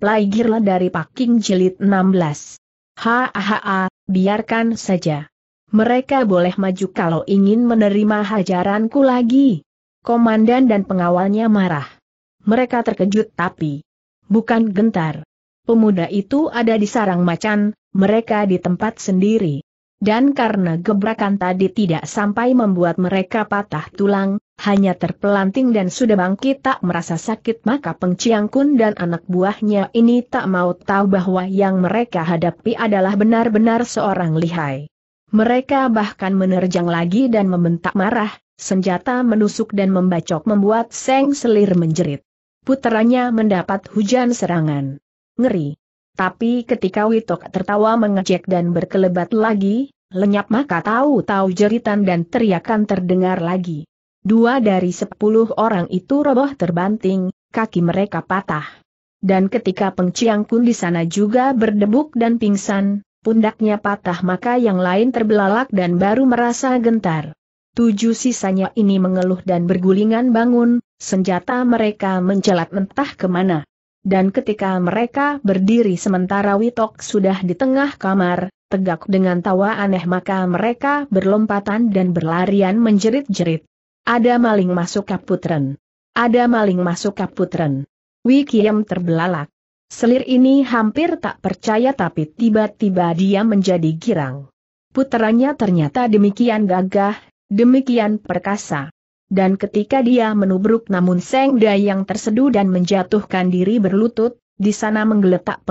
Playgirl dari Paking Jilid 16. Hahaha, biarkan saja. Mereka boleh maju kalau ingin menerima hajaranku lagi. Komandan dan pengawalnya marah. Mereka terkejut tapi bukan gentar. Pemuda itu ada di sarang macan, mereka di tempat sendiri. Dan karena gebrakan tadi tidak sampai membuat mereka patah tulang, hanya terpelanting dan sudah bangkit tak merasa sakit maka Pengciang Kun dan anak buahnya ini tak mau tahu bahwa yang mereka hadapi adalah benar-benar seorang lihai. Mereka bahkan menerjang lagi dan membentak marah, senjata menusuk dan membacok membuat Seng Selir menjerit. Puteranya mendapat hujan serangan. Ngeri. Tapi ketika Witok tertawa mengejek dan berkelebat lagi, lenyap maka tahu-tahu jeritan dan teriakan terdengar lagi. Dua dari sepuluh orang itu roboh terbanting, kaki mereka patah. Dan ketika Pengciang Kun di sana juga berdebuk dan pingsan, pundaknya patah maka yang lain terbelalak dan baru merasa gentar. Tujuh sisanya ini mengeluh dan bergulingan bangun, senjata mereka mencelat entah kemana. Dan ketika mereka berdiri sementara Witok sudah di tengah kamar, tegak dengan tawa aneh maka mereka berlompatan dan berlarian menjerit-jerit. Ada maling masuk kaputren. Ada maling masuk kaputren. Wikiem terbelalak. Selir ini hampir tak percaya tapi tiba-tiba dia menjadi girang. Putranya ternyata demikian gagah, demikian perkasa. Dan ketika dia menubruk namun Seng dayang terseduh dan menjatuhkan diri berlutut, di sana menggeletak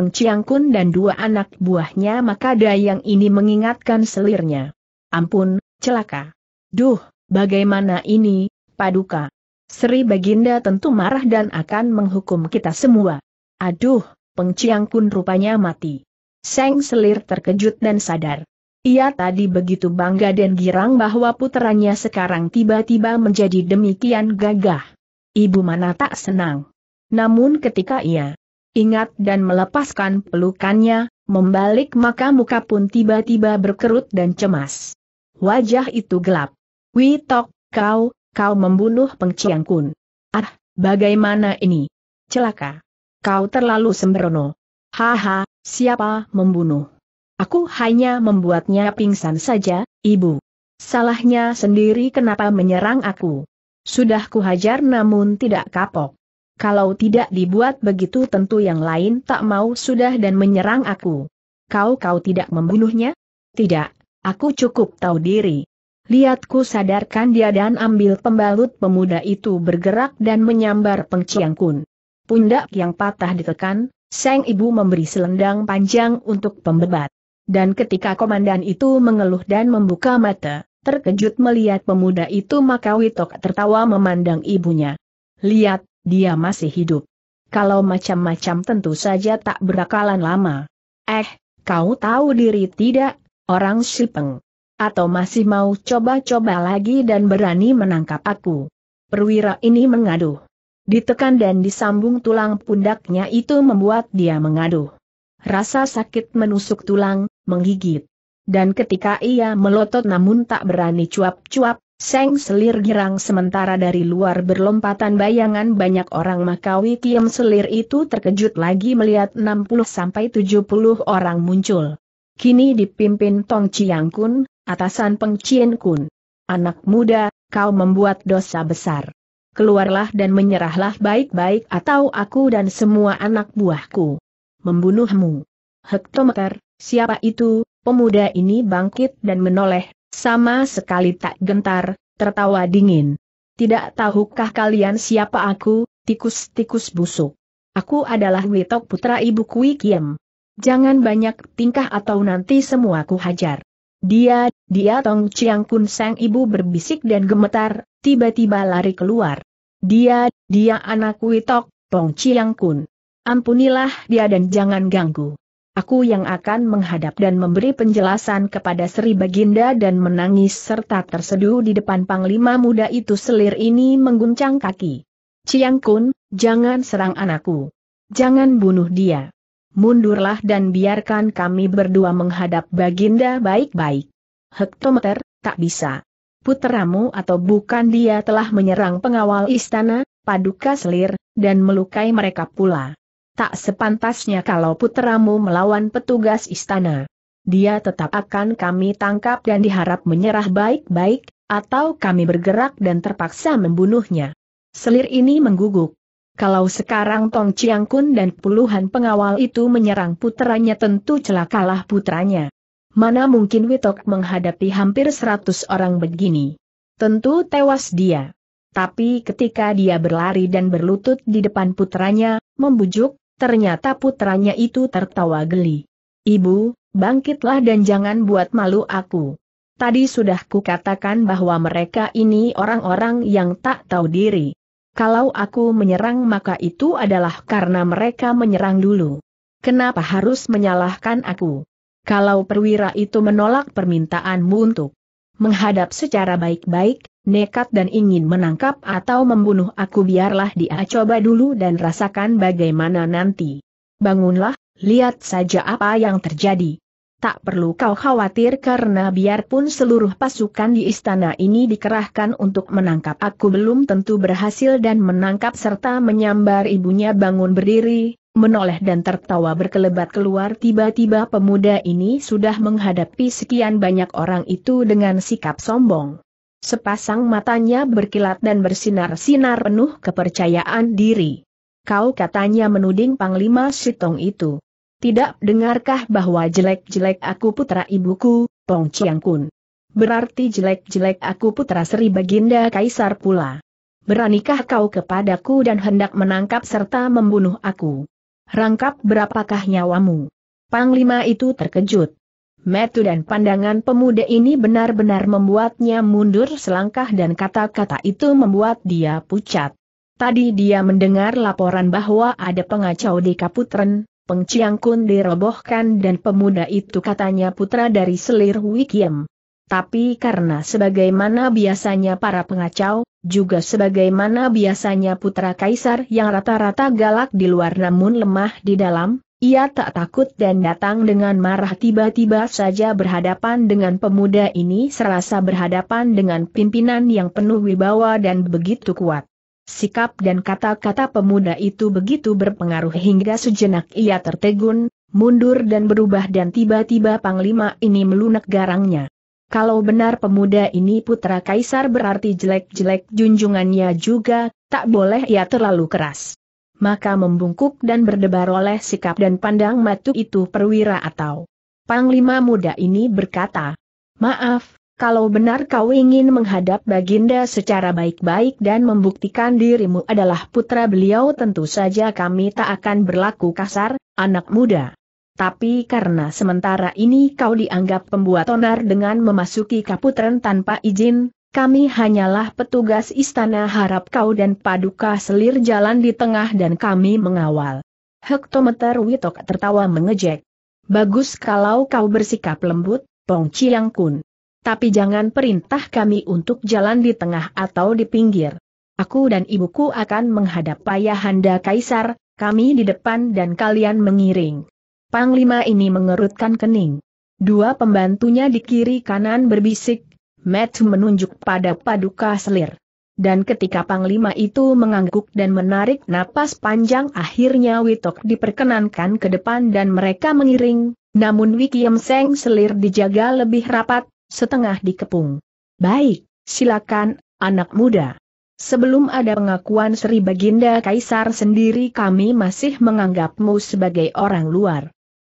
kun dan dua anak buahnya maka Dayang ini mengingatkan selirnya. Ampun, celaka. Duh, Bagaimana ini, Paduka? Sri Baginda tentu marah dan akan menghukum kita semua. Aduh, pengciang kun rupanya mati. Seng Selir terkejut dan sadar. Ia tadi begitu bangga dan girang bahwa puteranya sekarang tiba-tiba menjadi demikian gagah. Ibu mana tak senang. Namun ketika ia ingat dan melepaskan pelukannya, membalik maka muka pun tiba-tiba berkerut dan cemas. Wajah itu gelap. Witok, kau, kau membunuh pengciang kun. Ah, bagaimana ini? Celaka. Kau terlalu sembrono. Haha, siapa membunuh? Aku hanya membuatnya pingsan saja, ibu. Salahnya sendiri kenapa menyerang aku. Sudah kuhajar namun tidak kapok. Kalau tidak dibuat begitu tentu yang lain tak mau sudah dan menyerang aku. Kau-kau tidak membunuhnya? Tidak, aku cukup tahu diri. Lihatku sadarkan dia dan ambil pembalut pemuda itu bergerak dan menyambar pengciang kun. Pundak yang patah ditekan, sang ibu memberi selendang panjang untuk pembebat. Dan ketika komandan itu mengeluh dan membuka mata, terkejut melihat pemuda itu maka Witok tertawa memandang ibunya. Lihat, dia masih hidup. Kalau macam-macam tentu saja tak berakalan lama. Eh, kau tahu diri tidak, orang Sipeng. Atau masih mau coba-coba lagi dan berani menangkap aku? Perwira ini mengaduh. Ditekan dan disambung tulang pundaknya itu membuat dia mengaduh. Rasa sakit menusuk tulang, menggigit. Dan ketika ia melotot namun tak berani cuap-cuap, Seng selir girang sementara dari luar berlompatan bayangan banyak orang Makawi Tiem selir itu terkejut lagi melihat 60-70 orang muncul. Kini dipimpin Tong Chiang Kun, atasan Peng Cien kun. Anak muda, kau membuat dosa besar. Keluarlah dan menyerahlah baik-baik atau aku dan semua anak buahku. Membunuhmu. Hektometer, siapa itu? Pemuda ini bangkit dan menoleh, sama sekali tak gentar, tertawa dingin. Tidak tahukah kalian siapa aku, tikus-tikus busuk? Aku adalah Witok putra ibu Kui Kiem. Jangan banyak tingkah atau nanti semua ku hajar. Dia, dia Tong Chiang Kun sang ibu berbisik dan gemetar, tiba-tiba lari keluar. Dia, dia anak Witok, Tong Chiang Kun. Ampunilah dia dan jangan ganggu. Aku yang akan menghadap dan memberi penjelasan kepada Sri Baginda dan menangis serta terseduh di depan panglima muda itu selir ini mengguncang kaki. Chiang Kun, jangan serang anakku. Jangan bunuh dia mundurlah dan biarkan kami berdua menghadap Baginda baik-baik. Hektometer, tak bisa. Putramu atau bukan dia telah menyerang pengawal istana, paduka selir, dan melukai mereka pula. Tak sepantasnya kalau putramu melawan petugas istana. Dia tetap akan kami tangkap dan diharap menyerah baik-baik, atau kami bergerak dan terpaksa membunuhnya. Selir ini mengguguk. Kalau sekarang Tong Chiang Kun dan puluhan pengawal itu menyerang putranya tentu celakalah putranya. Mana mungkin Witok menghadapi hampir seratus orang begini. Tentu tewas dia. Tapi ketika dia berlari dan berlutut di depan putranya, membujuk, ternyata putranya itu tertawa geli. Ibu, bangkitlah dan jangan buat malu aku. Tadi sudah kukatakan bahwa mereka ini orang-orang yang tak tahu diri. Kalau aku menyerang maka itu adalah karena mereka menyerang dulu. Kenapa harus menyalahkan aku? Kalau perwira itu menolak permintaanmu untuk menghadap secara baik-baik, nekat dan ingin menangkap atau membunuh aku biarlah dia coba dulu dan rasakan bagaimana nanti. Bangunlah, lihat saja apa yang terjadi tak perlu kau khawatir karena biarpun seluruh pasukan di istana ini dikerahkan untuk menangkap aku belum tentu berhasil dan menangkap serta menyambar ibunya bangun berdiri, menoleh dan tertawa berkelebat keluar tiba-tiba pemuda ini sudah menghadapi sekian banyak orang itu dengan sikap sombong. Sepasang matanya berkilat dan bersinar-sinar penuh kepercayaan diri. Kau katanya menuding Panglima Sitong itu. Tidak dengarkah bahwa jelek-jelek aku putra ibuku, Pong Chiang Kun? Berarti jelek-jelek aku putra Sri Baginda Kaisar pula. Beranikah kau kepadaku dan hendak menangkap serta membunuh aku? Rangkap berapakah nyawamu? Panglima itu terkejut. Metu dan pandangan pemuda ini benar-benar membuatnya mundur selangkah dan kata-kata itu membuat dia pucat. Tadi dia mendengar laporan bahwa ada pengacau di Kaputren, Chiang Kun dirobohkan dan pemuda itu katanya putra dari selir Wikiem. Tapi karena sebagaimana biasanya para pengacau, juga sebagaimana biasanya putra kaisar yang rata-rata galak di luar namun lemah di dalam, ia tak takut dan datang dengan marah tiba-tiba saja berhadapan dengan pemuda ini serasa berhadapan dengan pimpinan yang penuh wibawa dan begitu kuat. Sikap dan kata-kata pemuda itu begitu berpengaruh hingga sejenak ia tertegun, mundur dan berubah dan tiba-tiba Panglima ini melunak garangnya. Kalau benar pemuda ini putra kaisar berarti jelek-jelek junjungannya juga, tak boleh ia terlalu keras. Maka membungkuk dan berdebar oleh sikap dan pandang matu itu perwira atau Panglima muda ini berkata, Maaf, kalau benar kau ingin menghadap Baginda secara baik-baik dan membuktikan dirimu adalah putra beliau tentu saja kami tak akan berlaku kasar, anak muda. Tapi karena sementara ini kau dianggap pembuat onar dengan memasuki kaputren tanpa izin, kami hanyalah petugas istana harap kau dan paduka selir jalan di tengah dan kami mengawal. Hektometer Witok tertawa mengejek. Bagus kalau kau bersikap lembut, Pong Chiang Kun tapi jangan perintah kami untuk jalan di tengah atau di pinggir. Aku dan ibuku akan menghadap Ayahanda Kaisar, kami di depan dan kalian mengiring. Panglima ini mengerutkan kening. Dua pembantunya di kiri kanan berbisik, Matt menunjuk pada paduka selir. Dan ketika Panglima itu mengangguk dan menarik napas panjang akhirnya Witok diperkenankan ke depan dan mereka mengiring, namun Wikiem Seng selir dijaga lebih rapat, setengah dikepung. Baik, silakan, anak muda. Sebelum ada pengakuan Sri Baginda Kaisar sendiri kami masih menganggapmu sebagai orang luar.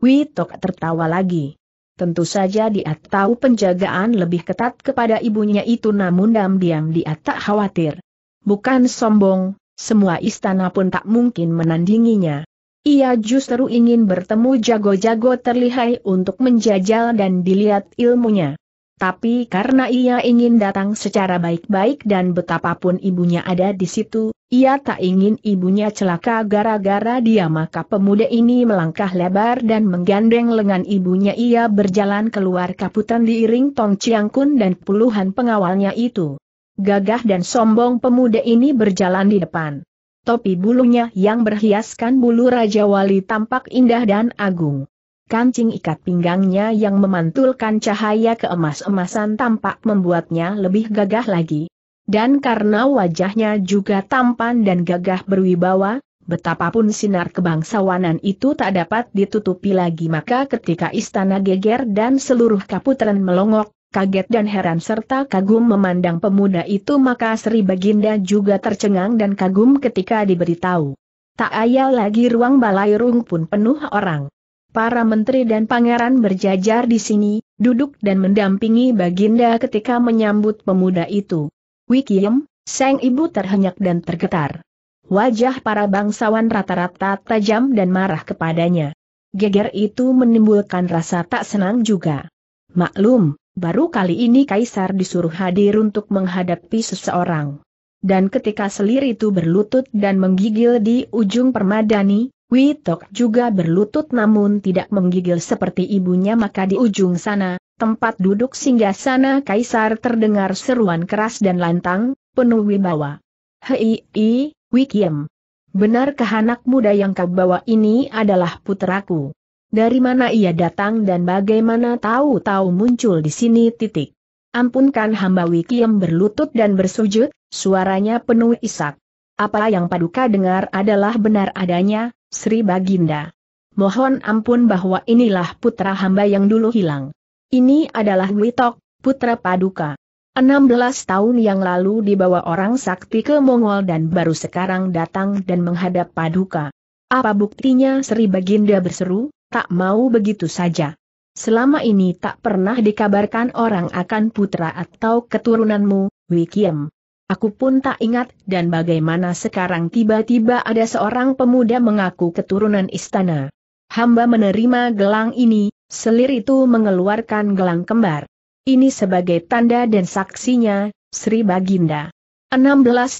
Witok tertawa lagi. Tentu saja dia tahu penjagaan lebih ketat kepada ibunya itu namun diam-diam dia tak khawatir. Bukan sombong, semua istana pun tak mungkin menandinginya. Ia justru ingin bertemu jago-jago terlihai untuk menjajal dan dilihat ilmunya tapi karena ia ingin datang secara baik-baik dan betapapun ibunya ada di situ, ia tak ingin ibunya celaka gara-gara dia maka pemuda ini melangkah lebar dan menggandeng lengan ibunya ia berjalan keluar kaputan diiring Tong Kun dan puluhan pengawalnya itu. Gagah dan sombong pemuda ini berjalan di depan. Topi bulunya yang berhiaskan bulu Raja Wali tampak indah dan agung kancing ikat pinggangnya yang memantulkan cahaya keemas-emasan tampak membuatnya lebih gagah lagi. Dan karena wajahnya juga tampan dan gagah berwibawa, betapapun sinar kebangsawanan itu tak dapat ditutupi lagi maka ketika istana geger dan seluruh kaputren melongok, kaget dan heran serta kagum memandang pemuda itu maka Sri Baginda juga tercengang dan kagum ketika diberitahu. Tak ayal lagi ruang balairung pun penuh orang. Para menteri dan pangeran berjajar di sini, duduk dan mendampingi Baginda ketika menyambut pemuda itu. Wikiem, sang ibu terhenyak dan tergetar. Wajah para bangsawan rata-rata tajam dan marah kepadanya. Geger itu menimbulkan rasa tak senang juga. Maklum, baru kali ini Kaisar disuruh hadir untuk menghadapi seseorang. Dan ketika selir itu berlutut dan menggigil di ujung permadani, Witok juga berlutut namun tidak menggigil seperti ibunya maka di ujung sana, tempat duduk singgah sana kaisar terdengar seruan keras dan lantang, penuh wibawa. Hei, i, Wikiem. Benarkah anak muda yang kau bawa ini adalah putraku? Dari mana ia datang dan bagaimana tahu-tahu muncul di sini titik. Ampunkan hamba Wikiem berlutut dan bersujud, suaranya penuh isak. Apa yang paduka dengar adalah benar adanya, Sri Baginda. Mohon ampun bahwa inilah putra hamba yang dulu hilang. Ini adalah Witok, putra Paduka. 16 tahun yang lalu dibawa orang sakti ke Mongol dan baru sekarang datang dan menghadap Paduka. Apa buktinya Sri Baginda berseru, tak mau begitu saja. Selama ini tak pernah dikabarkan orang akan putra atau keturunanmu, Wikiem. Aku pun tak ingat dan bagaimana sekarang tiba-tiba ada seorang pemuda mengaku keturunan istana. Hamba menerima gelang ini, selir itu mengeluarkan gelang kembar. Ini sebagai tanda dan saksinya, Sri Baginda. 16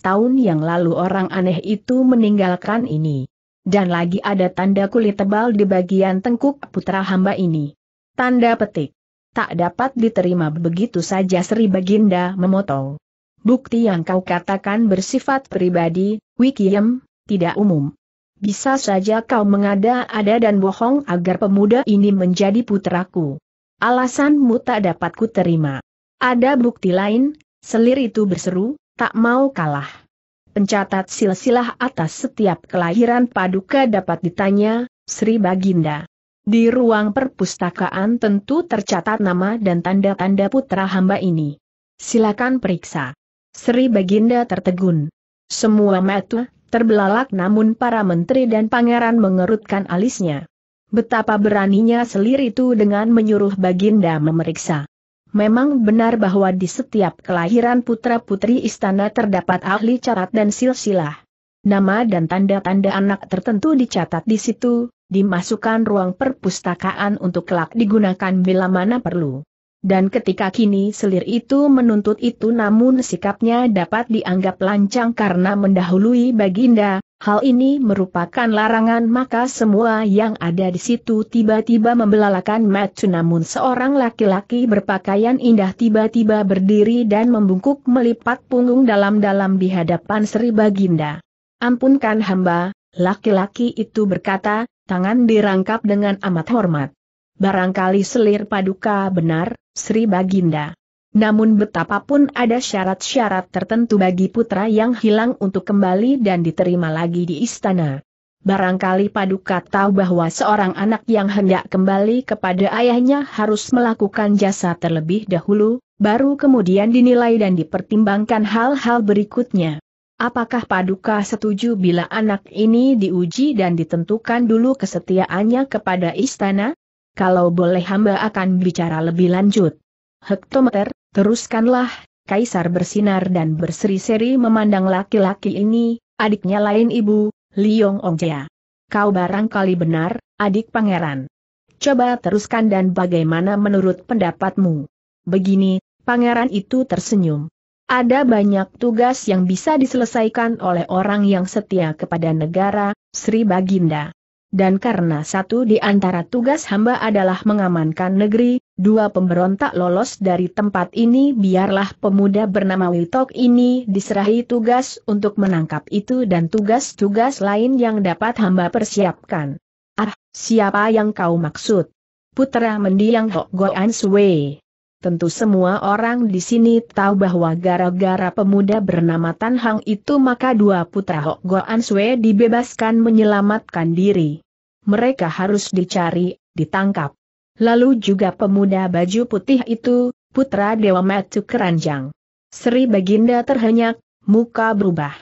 tahun yang lalu orang aneh itu meninggalkan ini. Dan lagi ada tanda kulit tebal di bagian tengkuk putra hamba ini. Tanda petik. Tak dapat diterima begitu saja Sri Baginda memotong. Bukti yang kau katakan bersifat pribadi, Wikiem, tidak umum. Bisa saja kau mengada-ada dan bohong agar pemuda ini menjadi putraku. Alasanmu tak dapat ku terima. Ada bukti lain, selir itu berseru, tak mau kalah. Pencatat silsilah atas setiap kelahiran paduka dapat ditanya, Sri Baginda. Di ruang perpustakaan tentu tercatat nama dan tanda-tanda putra hamba ini. Silakan periksa. Sri Baginda tertegun. Semua metu, terbelalak namun para menteri dan pangeran mengerutkan alisnya. Betapa beraninya selir itu dengan menyuruh Baginda memeriksa. Memang benar bahwa di setiap kelahiran putra-putri istana terdapat ahli carat dan silsilah. Nama dan tanda-tanda anak tertentu dicatat di situ, dimasukkan ruang perpustakaan untuk kelak digunakan bila mana perlu. Dan ketika kini selir itu menuntut itu namun sikapnya dapat dianggap lancang karena mendahului Baginda, hal ini merupakan larangan maka semua yang ada di situ tiba-tiba membelalakan Matsu namun seorang laki-laki berpakaian indah tiba-tiba berdiri dan membungkuk melipat punggung dalam-dalam di hadapan Sri Baginda. Ampunkan hamba, laki-laki itu berkata, tangan dirangkap dengan amat hormat barangkali selir paduka benar, Sri Baginda. Namun betapapun ada syarat-syarat tertentu bagi putra yang hilang untuk kembali dan diterima lagi di istana. Barangkali Paduka tahu bahwa seorang anak yang hendak kembali kepada ayahnya harus melakukan jasa terlebih dahulu, baru kemudian dinilai dan dipertimbangkan hal-hal berikutnya. Apakah Paduka setuju bila anak ini diuji dan ditentukan dulu kesetiaannya kepada istana? kalau boleh hamba akan bicara lebih lanjut. Hektometer, teruskanlah, Kaisar bersinar dan berseri-seri memandang laki-laki ini, adiknya lain ibu, Liong Ongjia. Kau barangkali benar, adik pangeran. Coba teruskan dan bagaimana menurut pendapatmu? Begini, pangeran itu tersenyum. Ada banyak tugas yang bisa diselesaikan oleh orang yang setia kepada negara, Sri Baginda dan karena satu di antara tugas hamba adalah mengamankan negeri, dua pemberontak lolos dari tempat ini biarlah pemuda bernama Witok ini diserahi tugas untuk menangkap itu dan tugas-tugas lain yang dapat hamba persiapkan. Ah, siapa yang kau maksud? Putra mendiang Hok Goan Sui. Tentu semua orang di sini tahu bahwa gara-gara pemuda bernama Tan Hang itu maka dua putra Hok Goan Sue dibebaskan menyelamatkan diri. Mereka harus dicari, ditangkap. Lalu juga pemuda baju putih itu, putra Dewa Matu Keranjang. Sri Baginda terhenyak, muka berubah.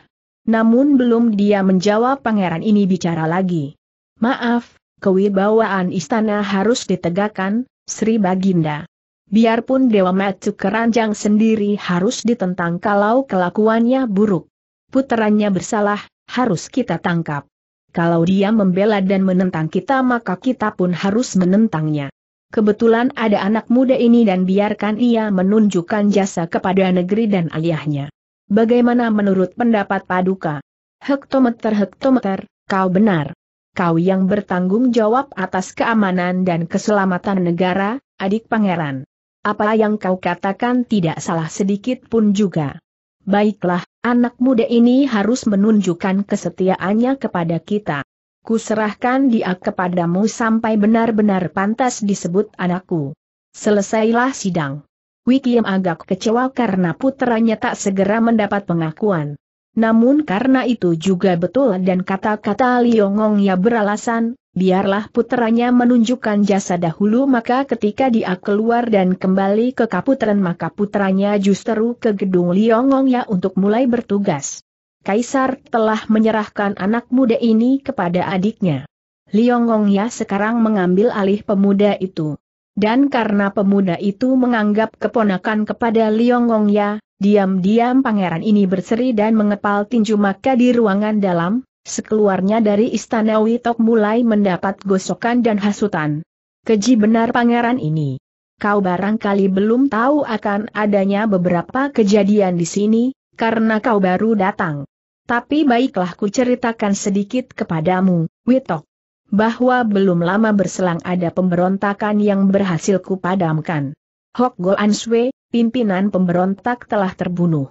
Namun belum dia menjawab pangeran ini bicara lagi. Maaf, kewibawaan istana harus ditegakkan, Sri Baginda. Biarpun Dewa Matsu keranjang sendiri harus ditentang kalau kelakuannya buruk. Puterannya bersalah, harus kita tangkap. Kalau dia membela dan menentang kita maka kita pun harus menentangnya. Kebetulan ada anak muda ini dan biarkan ia menunjukkan jasa kepada negeri dan ayahnya. Bagaimana menurut pendapat Paduka? Hektometer-hektometer, kau benar. Kau yang bertanggung jawab atas keamanan dan keselamatan negara, adik pangeran. Apa yang kau katakan tidak salah sedikit pun juga. Baiklah, anak muda ini harus menunjukkan kesetiaannya kepada kita. Kuserahkan dia kepadamu sampai benar-benar pantas disebut anakku. Selesailah sidang. Wikiem agak kecewa karena putranya tak segera mendapat pengakuan. Namun karena itu juga betul dan kata-kata Liongong ya beralasan, biarlah putranya menunjukkan jasa dahulu maka ketika dia keluar dan kembali ke Kaputren maka putranya justru ke gedung Liongong ya untuk mulai bertugas. Kaisar telah menyerahkan anak muda ini kepada adiknya. Liongong ya sekarang mengambil alih pemuda itu. Dan karena pemuda itu menganggap keponakan kepada Liongong ya, diam-diam pangeran ini berseri dan mengepal tinju maka di ruangan dalam, sekeluarnya dari istana Witok mulai mendapat gosokan dan hasutan. Keji benar pangeran ini. Kau barangkali belum tahu akan adanya beberapa kejadian di sini, karena kau baru datang. Tapi baiklah ku ceritakan sedikit kepadamu, Witok bahwa belum lama berselang ada pemberontakan yang berhasil kupadamkan. Hok Go An Sui, pimpinan pemberontak telah terbunuh.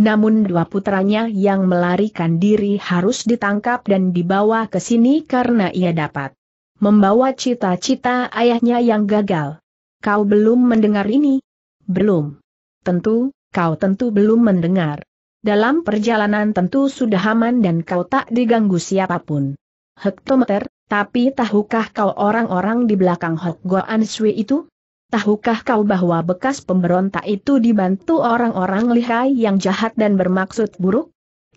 Namun dua putranya yang melarikan diri harus ditangkap dan dibawa ke sini karena ia dapat membawa cita-cita ayahnya yang gagal. Kau belum mendengar ini? Belum. Tentu, kau tentu belum mendengar. Dalam perjalanan tentu sudah aman dan kau tak diganggu siapapun. Hektometer, tapi tahukah kau orang-orang di belakang Hok Goan Sui itu? Tahukah kau bahwa bekas pemberontak itu dibantu orang-orang lihai yang jahat dan bermaksud buruk?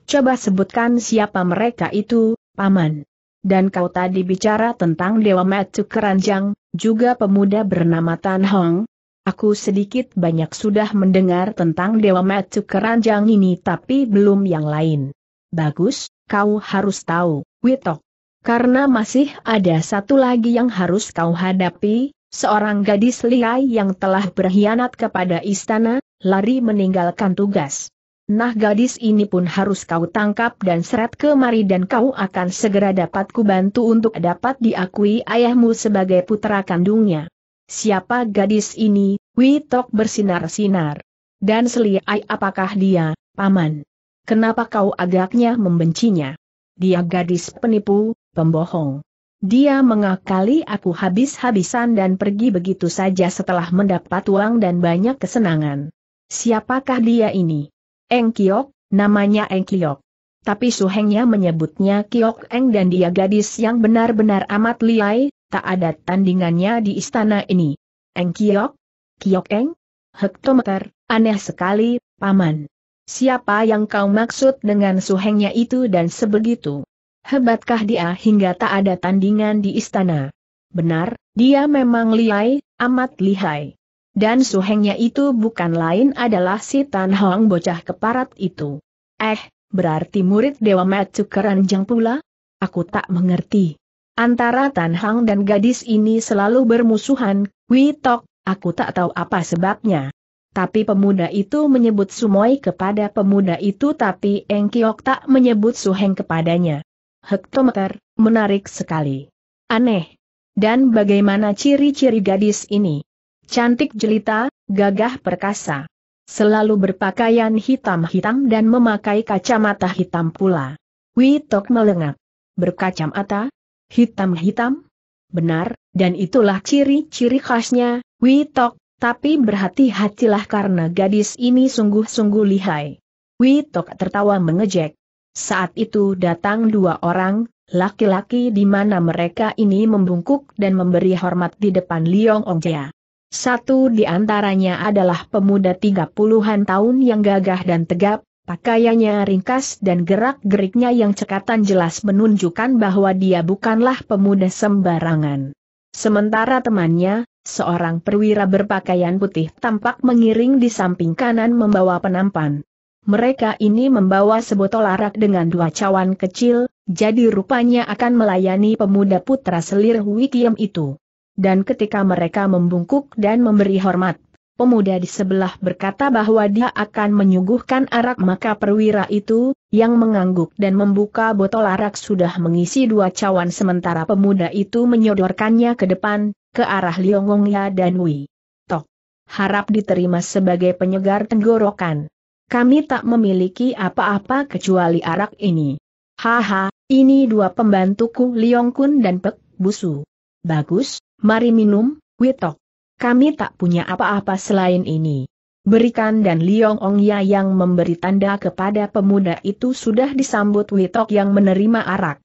Coba sebutkan siapa mereka itu, Paman. Dan kau tadi bicara tentang Dewa Metu Keranjang, juga pemuda bernama Tan Hong. Aku sedikit banyak sudah mendengar tentang Dewa Metu Keranjang ini tapi belum yang lain. Bagus, kau harus tahu, Witok. Karena masih ada satu lagi yang harus kau hadapi, seorang gadis liai yang telah berkhianat kepada istana, lari meninggalkan tugas. Nah gadis ini pun harus kau tangkap dan seret kemari dan kau akan segera dapat kubantu untuk dapat diakui ayahmu sebagai putra kandungnya. Siapa gadis ini? Witok bersinar-sinar. Dan seliai apakah dia, paman? Kenapa kau agaknya membencinya? dia gadis penipu, pembohong. Dia mengakali aku habis-habisan dan pergi begitu saja setelah mendapat uang dan banyak kesenangan. Siapakah dia ini? Eng Kiok, namanya Eng Kiok. Tapi suhengnya menyebutnya Kiok Eng dan dia gadis yang benar-benar amat liai, tak ada tandingannya di istana ini. Eng Kiok? Kiok Eng? Hektometer, aneh sekali, paman. Siapa yang kau maksud dengan suhengnya itu dan sebegitu? Hebatkah dia hingga tak ada tandingan di istana? Benar, dia memang lihai, amat lihai. Dan suhengnya itu bukan lain adalah si Tan Hong bocah keparat itu. Eh, berarti murid Dewa Matsu Keranjang pula? Aku tak mengerti. Antara Tan Hong dan gadis ini selalu bermusuhan, Witok, aku tak tahu apa sebabnya. Tapi pemuda itu menyebut Sumoi kepada pemuda itu tapi Eng Kiok tak menyebut Suheng kepadanya. Hektometer, menarik sekali. Aneh. Dan bagaimana ciri-ciri gadis ini? Cantik jelita, gagah perkasa. Selalu berpakaian hitam-hitam dan memakai kacamata hitam pula. Witok melengak. Berkacamata? Hitam-hitam? Benar, dan itulah ciri-ciri khasnya, Witok, tapi berhati-hatilah karena gadis ini sungguh-sungguh lihai. Witok tertawa mengejek. Saat itu datang dua orang, laki-laki di mana mereka ini membungkuk dan memberi hormat di depan Liong Ongjia. Satu di antaranya adalah pemuda tiga puluhan tahun yang gagah dan tegap, pakaiannya ringkas dan gerak-geriknya yang cekatan jelas menunjukkan bahwa dia bukanlah pemuda sembarangan. Sementara temannya, seorang perwira berpakaian putih tampak mengiring di samping kanan membawa penampan. Mereka ini membawa sebotol arak dengan dua cawan kecil, jadi rupanya akan melayani pemuda putra selir Wikiem itu. Dan ketika mereka membungkuk dan memberi hormat, pemuda di sebelah berkata bahwa dia akan menyuguhkan arak maka perwira itu, yang mengangguk dan membuka botol arak sudah mengisi dua cawan sementara pemuda itu menyodorkannya ke depan, ke arah Liong ya dan Wei. Tok. Harap diterima sebagai penyegar tenggorokan. Kami tak memiliki apa-apa kecuali arak ini. Haha, ini dua pembantuku Liong Kun dan Pek Busu. Bagus, mari minum, Wito. Kami tak punya apa-apa selain ini. Berikan dan Liong Ongya yang memberi tanda kepada pemuda itu sudah disambut Witok yang menerima arak.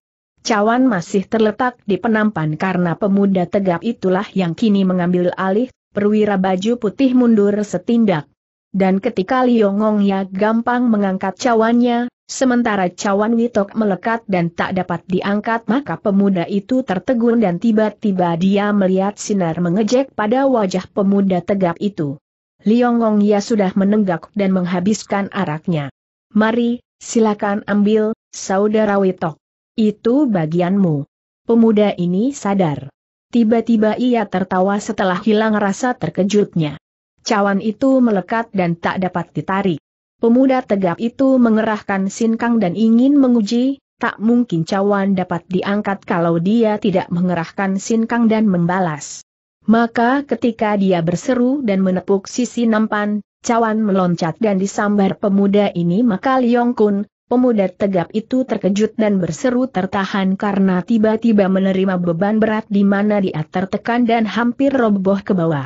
Cawan masih terletak di penampan karena pemuda tegap itulah yang kini mengambil alih, perwira baju putih mundur setindak. Dan ketika Liongong ya gampang mengangkat cawannya, sementara cawan Witok melekat dan tak dapat diangkat maka pemuda itu tertegun dan tiba-tiba dia melihat sinar mengejek pada wajah pemuda tegap itu. Liongong ya sudah menenggak dan menghabiskan araknya. Mari, silakan ambil, saudara Witok. Itu bagianmu. Pemuda ini sadar. Tiba-tiba ia tertawa setelah hilang rasa terkejutnya. Cawan itu melekat dan tak dapat ditarik. Pemuda tegap itu mengerahkan sinkang dan ingin menguji, tak mungkin cawan dapat diangkat kalau dia tidak mengerahkan sinkang dan membalas. Maka ketika dia berseru dan menepuk sisi nampan, cawan meloncat dan disambar pemuda ini maka Liong Kun, Pemuda tegap itu terkejut dan berseru tertahan karena tiba-tiba menerima beban berat di mana dia tertekan dan hampir roboh ke bawah.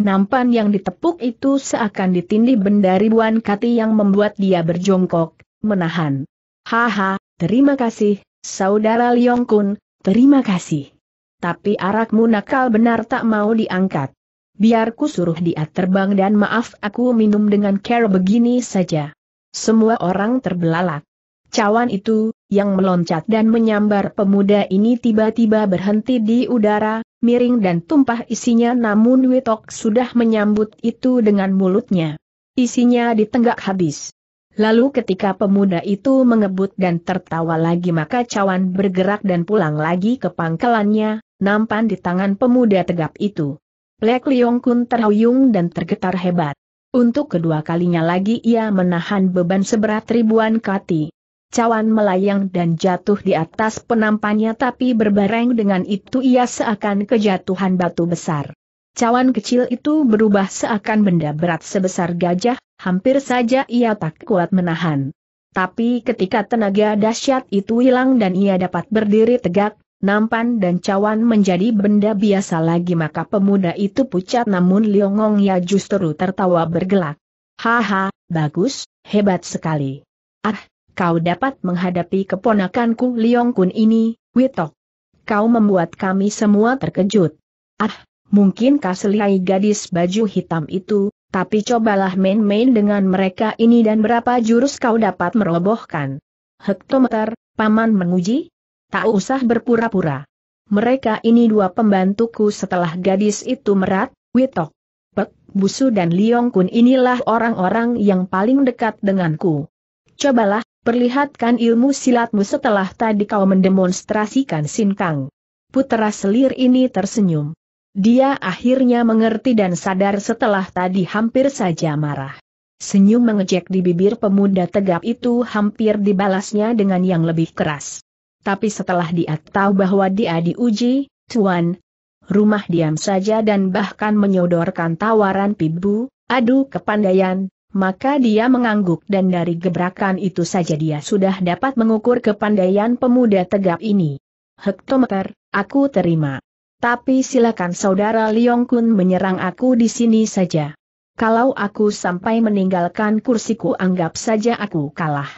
Nampan yang ditepuk itu seakan ditindih benda ribuan kati yang membuat dia berjongkok, menahan. Haha, terima kasih, saudara Liong Kun, terima kasih. Tapi arakmu nakal benar tak mau diangkat. Biar ku suruh dia terbang dan maaf aku minum dengan care begini saja. Semua orang terbelalak. Cawan itu, yang meloncat dan menyambar pemuda ini tiba-tiba berhenti di udara, miring dan tumpah isinya namun Witok sudah menyambut itu dengan mulutnya. Isinya ditenggak habis. Lalu ketika pemuda itu mengebut dan tertawa lagi maka cawan bergerak dan pulang lagi ke pangkalannya, nampan di tangan pemuda tegap itu. Lek Leong Kun terhuyung dan tergetar hebat. Untuk kedua kalinya lagi ia menahan beban seberat ribuan kati. Cawan melayang dan jatuh di atas penampannya tapi berbareng dengan itu ia seakan kejatuhan batu besar. Cawan kecil itu berubah seakan benda berat sebesar gajah, hampir saja ia tak kuat menahan. Tapi ketika tenaga dahsyat itu hilang dan ia dapat berdiri tegak, nampan dan cawan menjadi benda biasa lagi maka pemuda itu pucat namun Liongong ya justru tertawa bergelak. Haha, bagus, hebat sekali. Ah, kau dapat menghadapi keponakanku Liong Kun ini, Witok. Kau membuat kami semua terkejut. Ah, mungkin kau selai gadis baju hitam itu, tapi cobalah main-main dengan mereka ini dan berapa jurus kau dapat merobohkan. Hektometer, paman menguji, Tak usah berpura-pura. Mereka ini dua pembantuku setelah gadis itu merat, Witok, Pek, Busu dan Liong Kun inilah orang-orang yang paling dekat denganku. Cobalah, perlihatkan ilmu silatmu setelah tadi kau mendemonstrasikan Sin Kang. Putera selir ini tersenyum. Dia akhirnya mengerti dan sadar setelah tadi hampir saja marah. Senyum mengejek di bibir pemuda tegap itu hampir dibalasnya dengan yang lebih keras. Tapi setelah dia tahu bahwa dia diuji, tuan, rumah diam saja dan bahkan menyodorkan tawaran pibu, adu kepandaian, maka dia mengangguk dan dari gebrakan itu saja dia sudah dapat mengukur kepandaian pemuda tegap ini. Hektometer, aku terima. Tapi silakan saudara Liong Kun menyerang aku di sini saja. Kalau aku sampai meninggalkan kursiku anggap saja aku kalah.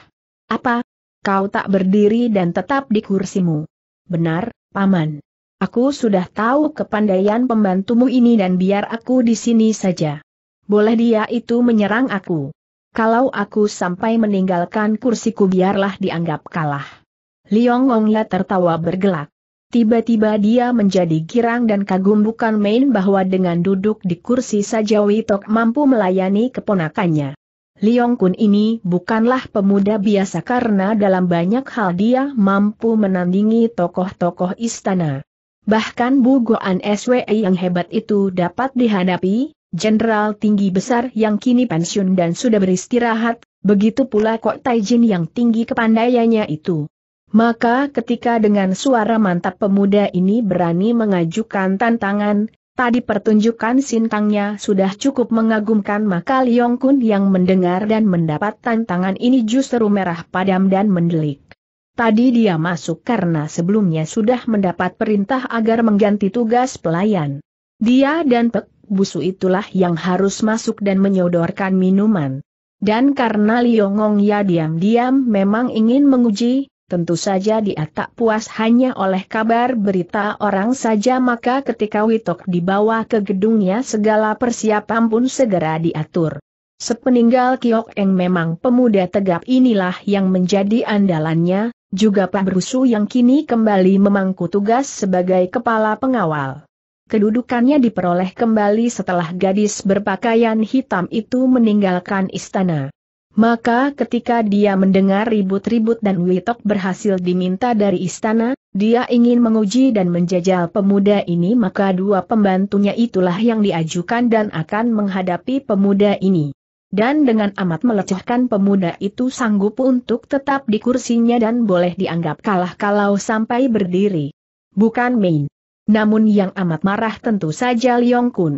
Apa, kau tak berdiri dan tetap di kursimu. Benar, Paman. Aku sudah tahu kepandaian pembantumu ini dan biar aku di sini saja. Boleh dia itu menyerang aku. Kalau aku sampai meninggalkan kursiku biarlah dianggap kalah. Liong Ongla tertawa bergelak. Tiba-tiba dia menjadi girang dan kagum bukan main bahwa dengan duduk di kursi saja Witok mampu melayani keponakannya. Liong Kun ini bukanlah pemuda biasa karena dalam banyak hal dia mampu menandingi tokoh-tokoh istana. Bahkan Goan SWE yang hebat itu dapat dihadapi, jenderal tinggi besar yang kini pensiun dan sudah beristirahat, begitu pula Kok Taijin yang tinggi kepandaiannya itu. Maka ketika dengan suara mantap pemuda ini berani mengajukan tantangan, Tadi pertunjukan sintangnya sudah cukup mengagumkan maka Liong Kun yang mendengar dan mendapat tantangan ini justru merah padam dan mendelik. Tadi dia masuk karena sebelumnya sudah mendapat perintah agar mengganti tugas pelayan. Dia dan Pek Busu itulah yang harus masuk dan menyodorkan minuman. Dan karena Liongong ya diam-diam memang ingin menguji, Tentu saja dia tak puas hanya oleh kabar berita orang saja maka ketika Witok dibawa ke gedungnya segala persiapan pun segera diatur. Sepeninggal Kiok Eng memang pemuda tegap inilah yang menjadi andalannya, juga Pak Brusu yang kini kembali memangku tugas sebagai kepala pengawal. Kedudukannya diperoleh kembali setelah gadis berpakaian hitam itu meninggalkan istana. Maka ketika dia mendengar ribut-ribut dan Witok berhasil diminta dari istana, dia ingin menguji dan menjajal pemuda ini maka dua pembantunya itulah yang diajukan dan akan menghadapi pemuda ini. Dan dengan amat melecehkan pemuda itu sanggup untuk tetap di kursinya dan boleh dianggap kalah kalau sampai berdiri. Bukan main. Namun yang amat marah tentu saja Leong Kun.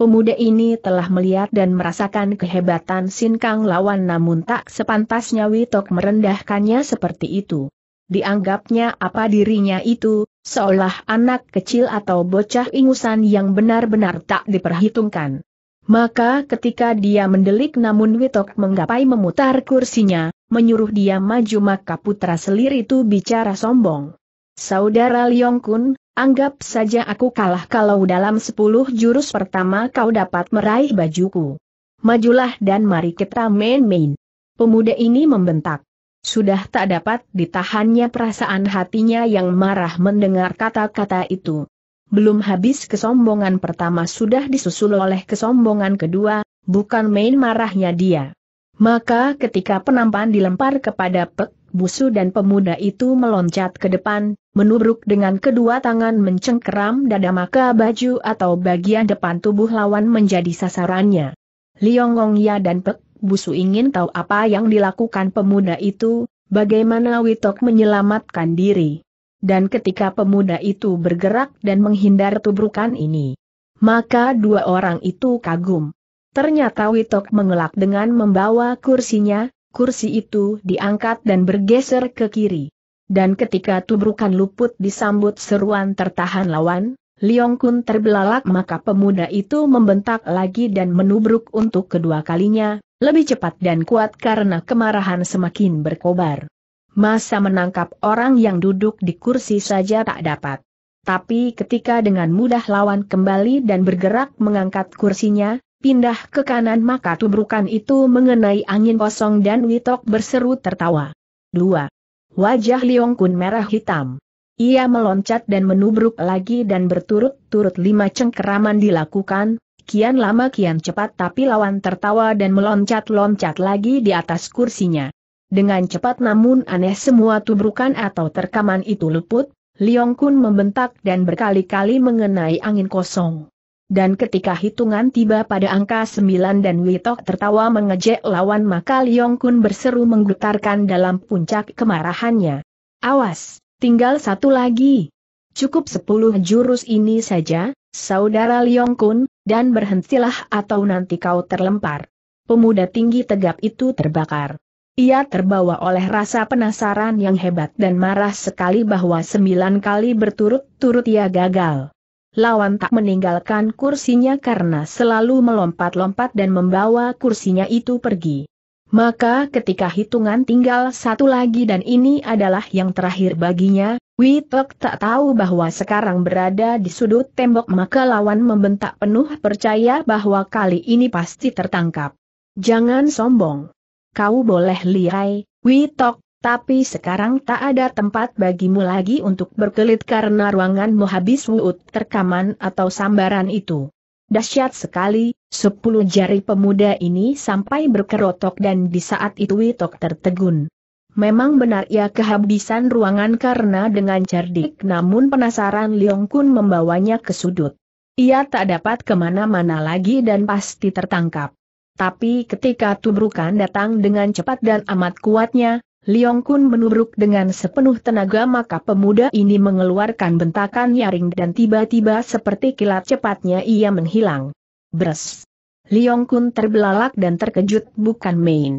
Pemuda ini telah melihat dan merasakan kehebatan Sin Kang lawan namun tak sepantasnya Witok merendahkannya seperti itu. Dianggapnya apa dirinya itu, seolah anak kecil atau bocah ingusan yang benar-benar tak diperhitungkan. Maka ketika dia mendelik namun Witok menggapai memutar kursinya, menyuruh dia maju maka putra selir itu bicara sombong. Saudara Leong Kun, Anggap saja aku kalah kalau dalam sepuluh jurus pertama kau dapat meraih bajuku. Majulah dan mari kita main-main. Pemuda ini membentak. Sudah tak dapat ditahannya perasaan hatinya yang marah mendengar kata-kata itu. Belum habis kesombongan pertama sudah disusul oleh kesombongan kedua, bukan main marahnya dia. Maka ketika penampan dilempar kepada Pek busu dan pemuda itu meloncat ke depan, menubruk dengan kedua tangan mencengkeram dada maka baju atau bagian depan tubuh lawan menjadi sasarannya. Liongong Ya dan Pek Busu ingin tahu apa yang dilakukan pemuda itu, bagaimana Witok menyelamatkan diri. Dan ketika pemuda itu bergerak dan menghindar tubrukan ini, maka dua orang itu kagum. Ternyata Witok mengelak dengan membawa kursinya, kursi itu diangkat dan bergeser ke kiri. Dan ketika tubrukan luput disambut seruan tertahan lawan, Liong Kun terbelalak maka pemuda itu membentak lagi dan menubruk untuk kedua kalinya, lebih cepat dan kuat karena kemarahan semakin berkobar. Masa menangkap orang yang duduk di kursi saja tak dapat. Tapi ketika dengan mudah lawan kembali dan bergerak mengangkat kursinya, Pindah ke kanan maka tubrukan itu mengenai angin kosong dan Witok berseru tertawa. 2. Wajah Liong Kun merah hitam. Ia meloncat dan menubruk lagi dan berturut-turut lima cengkeraman dilakukan, kian lama kian cepat tapi lawan tertawa dan meloncat-loncat lagi di atas kursinya. Dengan cepat namun aneh semua tubrukan atau terkaman itu luput, Liong Kun membentak dan berkali-kali mengenai angin kosong dan ketika hitungan tiba pada angka sembilan dan Witok tertawa mengejek lawan maka Liong Kun berseru menggutarkan dalam puncak kemarahannya. Awas, tinggal satu lagi. Cukup sepuluh jurus ini saja, saudara Liong Kun, dan berhentilah atau nanti kau terlempar. Pemuda tinggi tegap itu terbakar. Ia terbawa oleh rasa penasaran yang hebat dan marah sekali bahwa sembilan kali berturut-turut ia gagal lawan tak meninggalkan kursinya karena selalu melompat-lompat dan membawa kursinya itu pergi. Maka ketika hitungan tinggal satu lagi dan ini adalah yang terakhir baginya, Witek tak tahu bahwa sekarang berada di sudut tembok maka lawan membentak penuh percaya bahwa kali ini pasti tertangkap. Jangan sombong. Kau boleh lihai, Witok, tapi sekarang tak ada tempat bagimu lagi untuk berkelit karena ruanganmu habis wuut terkaman atau sambaran itu. Dahsyat sekali, sepuluh jari pemuda ini sampai berkerotok dan di saat itu Witok tertegun. Memang benar ia kehabisan ruangan karena dengan cerdik namun penasaran Leong Kun membawanya ke sudut. Ia tak dapat kemana-mana lagi dan pasti tertangkap. Tapi ketika tubrukan datang dengan cepat dan amat kuatnya, Liong Kun menubruk dengan sepenuh tenaga maka pemuda ini mengeluarkan bentakan nyaring dan tiba-tiba seperti kilat cepatnya ia menghilang. Bres. Liong Kun terbelalak dan terkejut bukan main.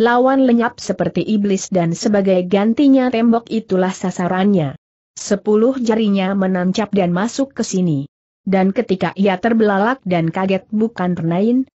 Lawan lenyap seperti iblis dan sebagai gantinya tembok itulah sasarannya. Sepuluh jarinya menancap dan masuk ke sini. Dan ketika ia terbelalak dan kaget bukan main.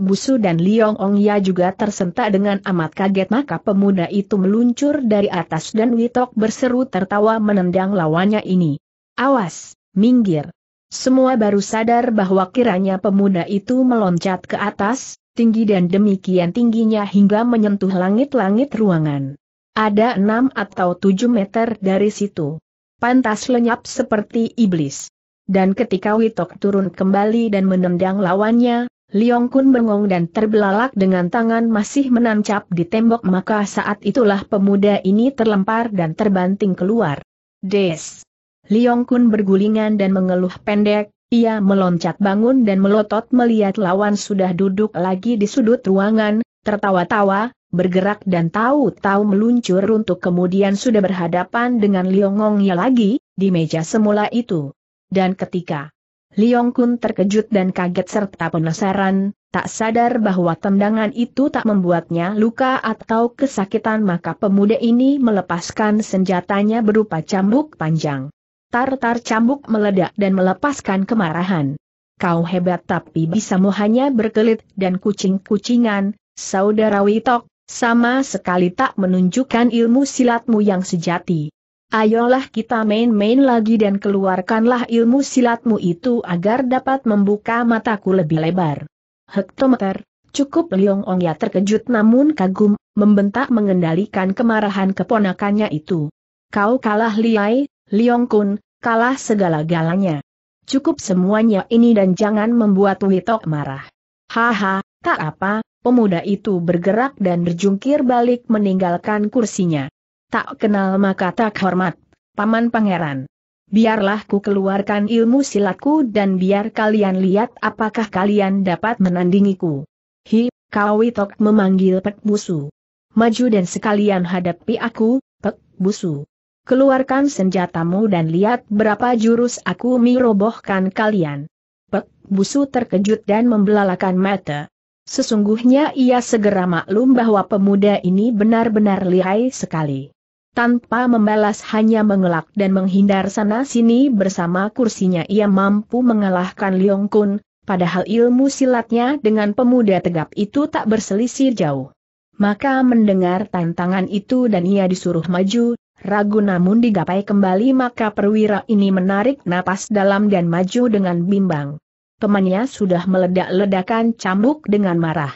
Busu dan Liong Ong Ya juga tersentak dengan amat kaget maka pemuda itu meluncur dari atas dan Witok berseru tertawa menendang lawannya ini. Awas, minggir. Semua baru sadar bahwa kiranya pemuda itu meloncat ke atas, tinggi dan demikian tingginya hingga menyentuh langit-langit ruangan. Ada enam atau tujuh meter dari situ. Pantas lenyap seperti iblis. Dan ketika Witok turun kembali dan menendang lawannya, Liong Kun bengong dan terbelalak dengan tangan masih menancap di tembok maka saat itulah pemuda ini terlempar dan terbanting keluar. Des! Liong Kun bergulingan dan mengeluh pendek, ia meloncat bangun dan melotot melihat lawan sudah duduk lagi di sudut ruangan, tertawa-tawa, bergerak dan tahu-tahu meluncur untuk kemudian sudah berhadapan dengan Liong Liongongnya lagi, di meja semula itu. Dan ketika Liong Kun terkejut dan kaget serta penasaran, tak sadar bahwa tendangan itu tak membuatnya luka atau kesakitan maka pemuda ini melepaskan senjatanya berupa cambuk panjang. Tartar cambuk meledak dan melepaskan kemarahan. Kau hebat tapi bisa hanya berkelit dan kucing-kucingan, saudara Witok, sama sekali tak menunjukkan ilmu silatmu yang sejati. Ayolah kita main-main lagi dan keluarkanlah ilmu silatmu itu agar dapat membuka mataku lebih lebar. Hektometer, cukup Liong Ong ya terkejut namun kagum, membentak mengendalikan kemarahan keponakannya itu. Kau kalah Liai, Liong Kun, kalah segala-galanya. Cukup semuanya ini dan jangan membuat Witok marah. Haha, tak apa, pemuda itu bergerak dan berjungkir balik meninggalkan kursinya. Tak kenal maka tak hormat. Paman Pangeran. Biarlah ku keluarkan ilmu silatku dan biar kalian lihat apakah kalian dapat menandingiku. Hi, kau memanggil Pek Busu. Maju dan sekalian hadapi aku, Pek Busu. Keluarkan senjatamu dan lihat berapa jurus aku mirobohkan kalian. Pek Busu terkejut dan membelalakan mata. Sesungguhnya ia segera maklum bahwa pemuda ini benar-benar lihai sekali. Tanpa membalas hanya mengelak dan menghindar sana-sini bersama kursinya ia mampu mengalahkan Leong Kun, padahal ilmu silatnya dengan pemuda tegap itu tak berselisih jauh. Maka mendengar tantangan itu dan ia disuruh maju, ragu namun digapai kembali maka perwira ini menarik napas dalam dan maju dengan bimbang. Temannya sudah meledak-ledakan cambuk dengan marah.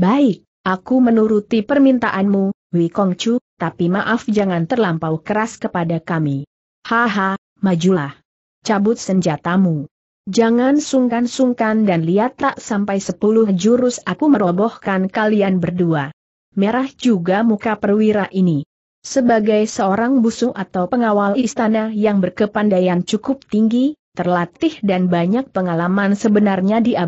Baik, aku menuruti permintaanmu, Wi Kongcu, tapi maaf jangan terlampau keras kepada kami. Haha, majulah. Cabut senjatamu. Jangan sungkan-sungkan dan lihat tak sampai sepuluh jurus aku merobohkan kalian berdua. Merah juga muka perwira ini. Sebagai seorang busung atau pengawal istana yang berkepandaian cukup tinggi, terlatih dan banyak pengalaman sebenarnya dia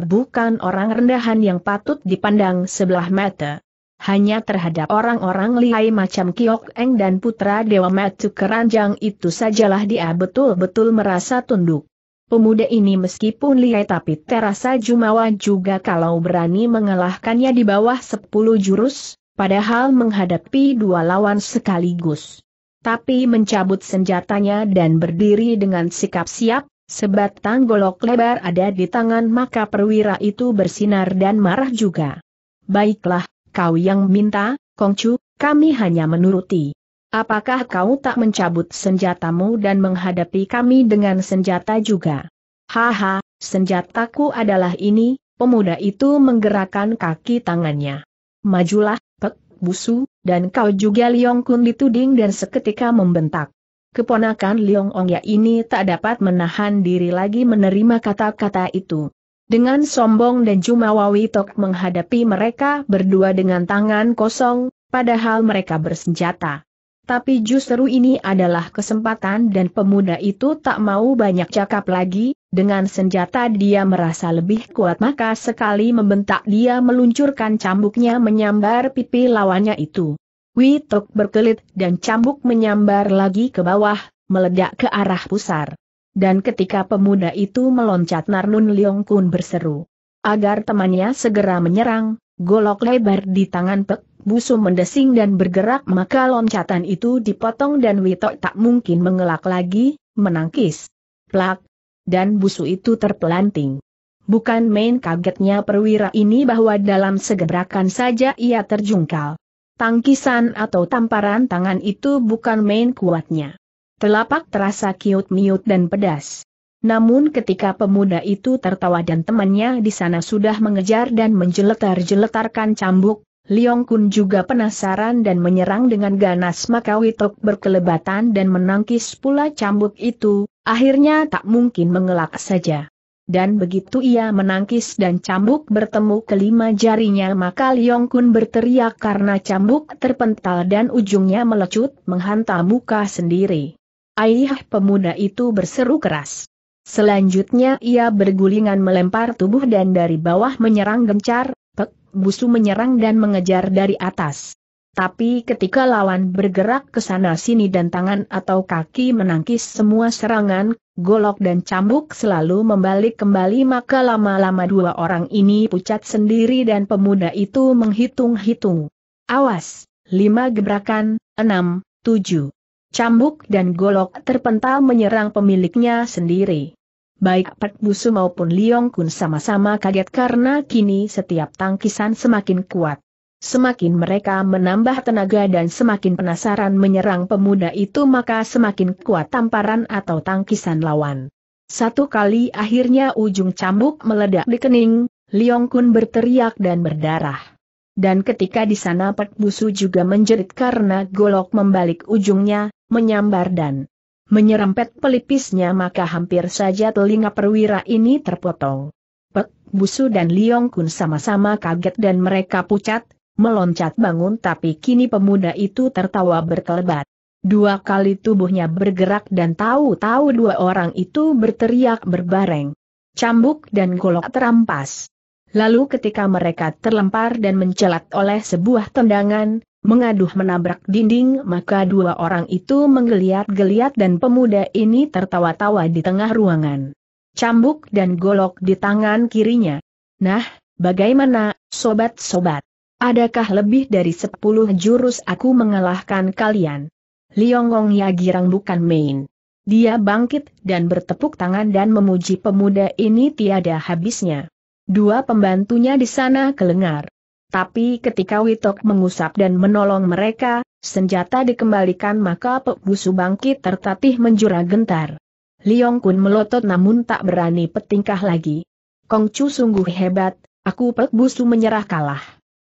orang rendahan yang patut dipandang sebelah mata hanya terhadap orang-orang lihai macam Kiok Eng dan putra Dewa Matu Keranjang itu sajalah dia betul-betul merasa tunduk. Pemuda ini meskipun lihai tapi terasa jumawa juga kalau berani mengalahkannya di bawah sepuluh jurus, padahal menghadapi dua lawan sekaligus. Tapi mencabut senjatanya dan berdiri dengan sikap siap, sebatang golok lebar ada di tangan maka perwira itu bersinar dan marah juga. Baiklah, kau yang minta, Kongcu, kami hanya menuruti. Apakah kau tak mencabut senjatamu dan menghadapi kami dengan senjata juga? Haha, senjataku adalah ini, pemuda itu menggerakkan kaki tangannya. Majulah, pek, busu, dan kau juga Liong Kun dituding dan seketika membentak. Keponakan Liong Ongya ini tak dapat menahan diri lagi menerima kata-kata itu. Dengan sombong dan Jumawawi Tok menghadapi mereka berdua dengan tangan kosong, padahal mereka bersenjata. Tapi justru ini adalah kesempatan dan pemuda itu tak mau banyak cakap lagi, dengan senjata dia merasa lebih kuat maka sekali membentak dia meluncurkan cambuknya menyambar pipi lawannya itu. Witok berkelit dan cambuk menyambar lagi ke bawah, meledak ke arah pusar. Dan ketika pemuda itu meloncat Narnun Leong Kun berseru. Agar temannya segera menyerang, golok lebar di tangan Pek Busu mendesing dan bergerak maka loncatan itu dipotong dan Witok tak mungkin mengelak lagi, menangkis. Plak. Dan Busu itu terpelanting. Bukan main kagetnya perwira ini bahwa dalam segebrakan saja ia terjungkal. Tangkisan atau tamparan tangan itu bukan main kuatnya. Telapak terasa kiut-miut dan pedas. Namun ketika pemuda itu tertawa dan temannya di sana sudah mengejar dan menjeletar-jeletarkan cambuk, Liong Kun juga penasaran dan menyerang dengan ganas maka Witok berkelebatan dan menangkis pula cambuk itu, akhirnya tak mungkin mengelak saja. Dan begitu ia menangkis dan cambuk bertemu kelima jarinya maka Liong Kun berteriak karena cambuk terpental dan ujungnya melecut menghantam muka sendiri. Ayah pemuda itu berseru keras. Selanjutnya ia bergulingan melempar tubuh dan dari bawah menyerang gencar, pek, busu menyerang dan mengejar dari atas. Tapi ketika lawan bergerak ke sana sini dan tangan atau kaki menangkis semua serangan, golok dan cambuk selalu membalik kembali maka lama-lama dua orang ini pucat sendiri dan pemuda itu menghitung-hitung. Awas, lima gebrakan, enam, tujuh. Cambuk dan golok terpental menyerang pemiliknya sendiri. Baik Pak Busu maupun Liong Kun sama-sama kaget karena kini setiap tangkisan semakin kuat. Semakin mereka menambah tenaga dan semakin penasaran menyerang pemuda itu maka semakin kuat tamparan atau tangkisan lawan. Satu kali akhirnya ujung cambuk meledak di kening, Liong Kun berteriak dan berdarah dan ketika di sana Pak Busu juga menjerit karena golok membalik ujungnya, menyambar dan menyerempet pelipisnya maka hampir saja telinga perwira ini terpotong. Pak Busu dan Liong Kun sama-sama kaget dan mereka pucat, meloncat bangun tapi kini pemuda itu tertawa berkelebat. Dua kali tubuhnya bergerak dan tahu-tahu dua orang itu berteriak berbareng. Cambuk dan golok terampas. Lalu ketika mereka terlempar dan mencelat oleh sebuah tendangan, mengaduh menabrak dinding maka dua orang itu menggeliat-geliat dan pemuda ini tertawa-tawa di tengah ruangan. Cambuk dan golok di tangan kirinya. Nah, bagaimana, sobat-sobat? Adakah lebih dari sepuluh jurus aku mengalahkan kalian? Liongong ya girang bukan main. Dia bangkit dan bertepuk tangan dan memuji pemuda ini tiada habisnya. Dua pembantunya di sana kelengar. Tapi ketika Witok mengusap dan menolong mereka, senjata dikembalikan maka Pek Busu bangkit tertatih menjura gentar. Liong Kun melotot namun tak berani petingkah lagi. Chu sungguh hebat, aku Pek Busu menyerah kalah.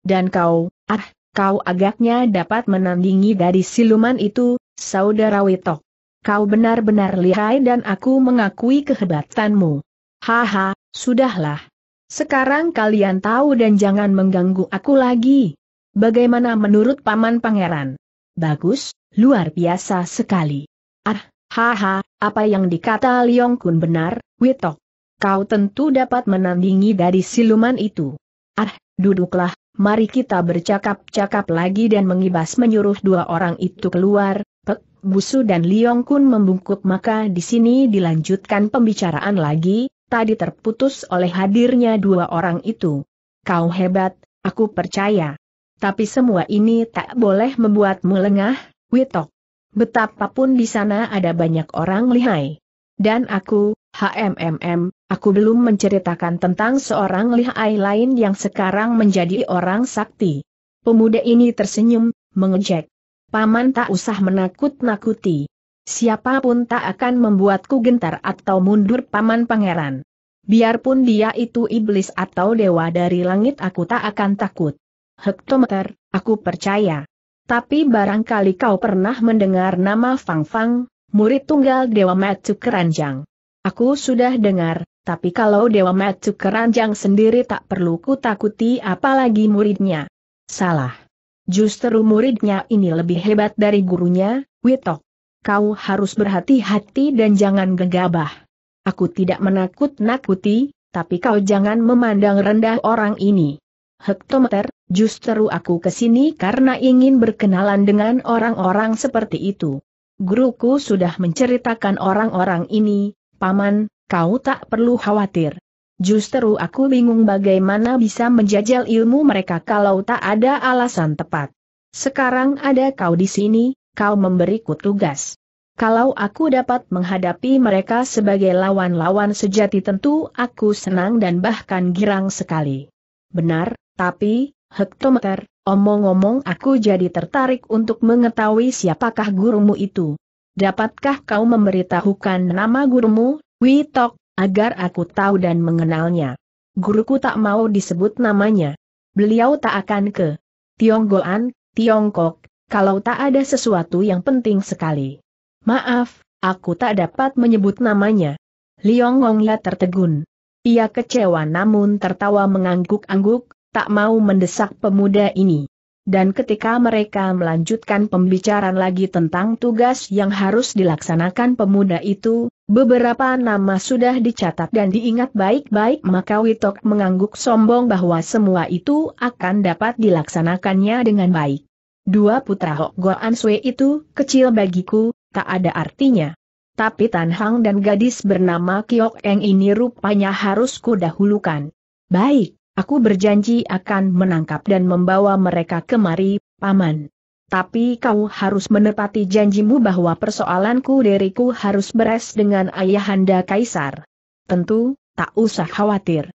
Dan kau, ah, kau agaknya dapat menandingi dari siluman itu, saudara Witok. Kau benar-benar lihai dan aku mengakui kehebatanmu. Haha, sudahlah, sekarang kalian tahu dan jangan mengganggu aku lagi. Bagaimana menurut Paman Pangeran? Bagus, luar biasa sekali. Ah, haha, apa yang dikata Liong Kun benar, Witok. Kau tentu dapat menandingi dari siluman itu. Ah, duduklah, mari kita bercakap-cakap lagi dan mengibas menyuruh dua orang itu keluar, Pek, Busu dan Liong Kun membungkuk maka di sini dilanjutkan pembicaraan lagi, tadi terputus oleh hadirnya dua orang itu. Kau hebat, aku percaya. Tapi semua ini tak boleh membuatmu lengah, Witok. Betapapun di sana ada banyak orang lihai. Dan aku, HMMM, aku belum menceritakan tentang seorang lihai lain yang sekarang menjadi orang sakti. Pemuda ini tersenyum, mengejek. Paman tak usah menakut-nakuti siapapun tak akan membuatku gentar atau mundur paman pangeran. Biarpun dia itu iblis atau dewa dari langit aku tak akan takut. Hektometer, aku percaya. Tapi barangkali kau pernah mendengar nama Fang Fang, murid tunggal Dewa Matsu Keranjang. Aku sudah dengar, tapi kalau Dewa Matsu Keranjang sendiri tak perlu ku takuti apalagi muridnya. Salah. Justru muridnya ini lebih hebat dari gurunya, Witok kau harus berhati-hati dan jangan gegabah. Aku tidak menakut-nakuti, tapi kau jangan memandang rendah orang ini. Hektometer, justru aku kesini karena ingin berkenalan dengan orang-orang seperti itu. Guruku sudah menceritakan orang-orang ini, paman, kau tak perlu khawatir. Justru aku bingung bagaimana bisa menjajal ilmu mereka kalau tak ada alasan tepat. Sekarang ada kau di sini, kau memberiku tugas. Kalau aku dapat menghadapi mereka sebagai lawan-lawan sejati tentu aku senang dan bahkan girang sekali. Benar, tapi, hektometer, omong-omong aku jadi tertarik untuk mengetahui siapakah gurumu itu. Dapatkah kau memberitahukan nama gurumu, Witok, agar aku tahu dan mengenalnya? Guruku tak mau disebut namanya. Beliau tak akan ke Tionggoan, Tiongkok, kalau tak ada sesuatu yang penting sekali. Maaf, aku tak dapat menyebut namanya. Liong Ngongya tertegun. Ia kecewa namun tertawa mengangguk-angguk, tak mau mendesak pemuda ini. Dan ketika mereka melanjutkan pembicaraan lagi tentang tugas yang harus dilaksanakan pemuda itu, beberapa nama sudah dicatat dan diingat baik-baik maka Witok mengangguk sombong bahwa semua itu akan dapat dilaksanakannya dengan baik. Dua putra Hok Goan Sui itu, kecil bagiku, tak ada artinya. Tapi Tan Hang dan gadis bernama Kiok Eng ini rupanya harus kudahulukan. Baik, aku berjanji akan menangkap dan membawa mereka kemari, Paman. Tapi kau harus menepati janjimu bahwa persoalanku diriku harus beres dengan ayahanda Kaisar. Tentu, tak usah khawatir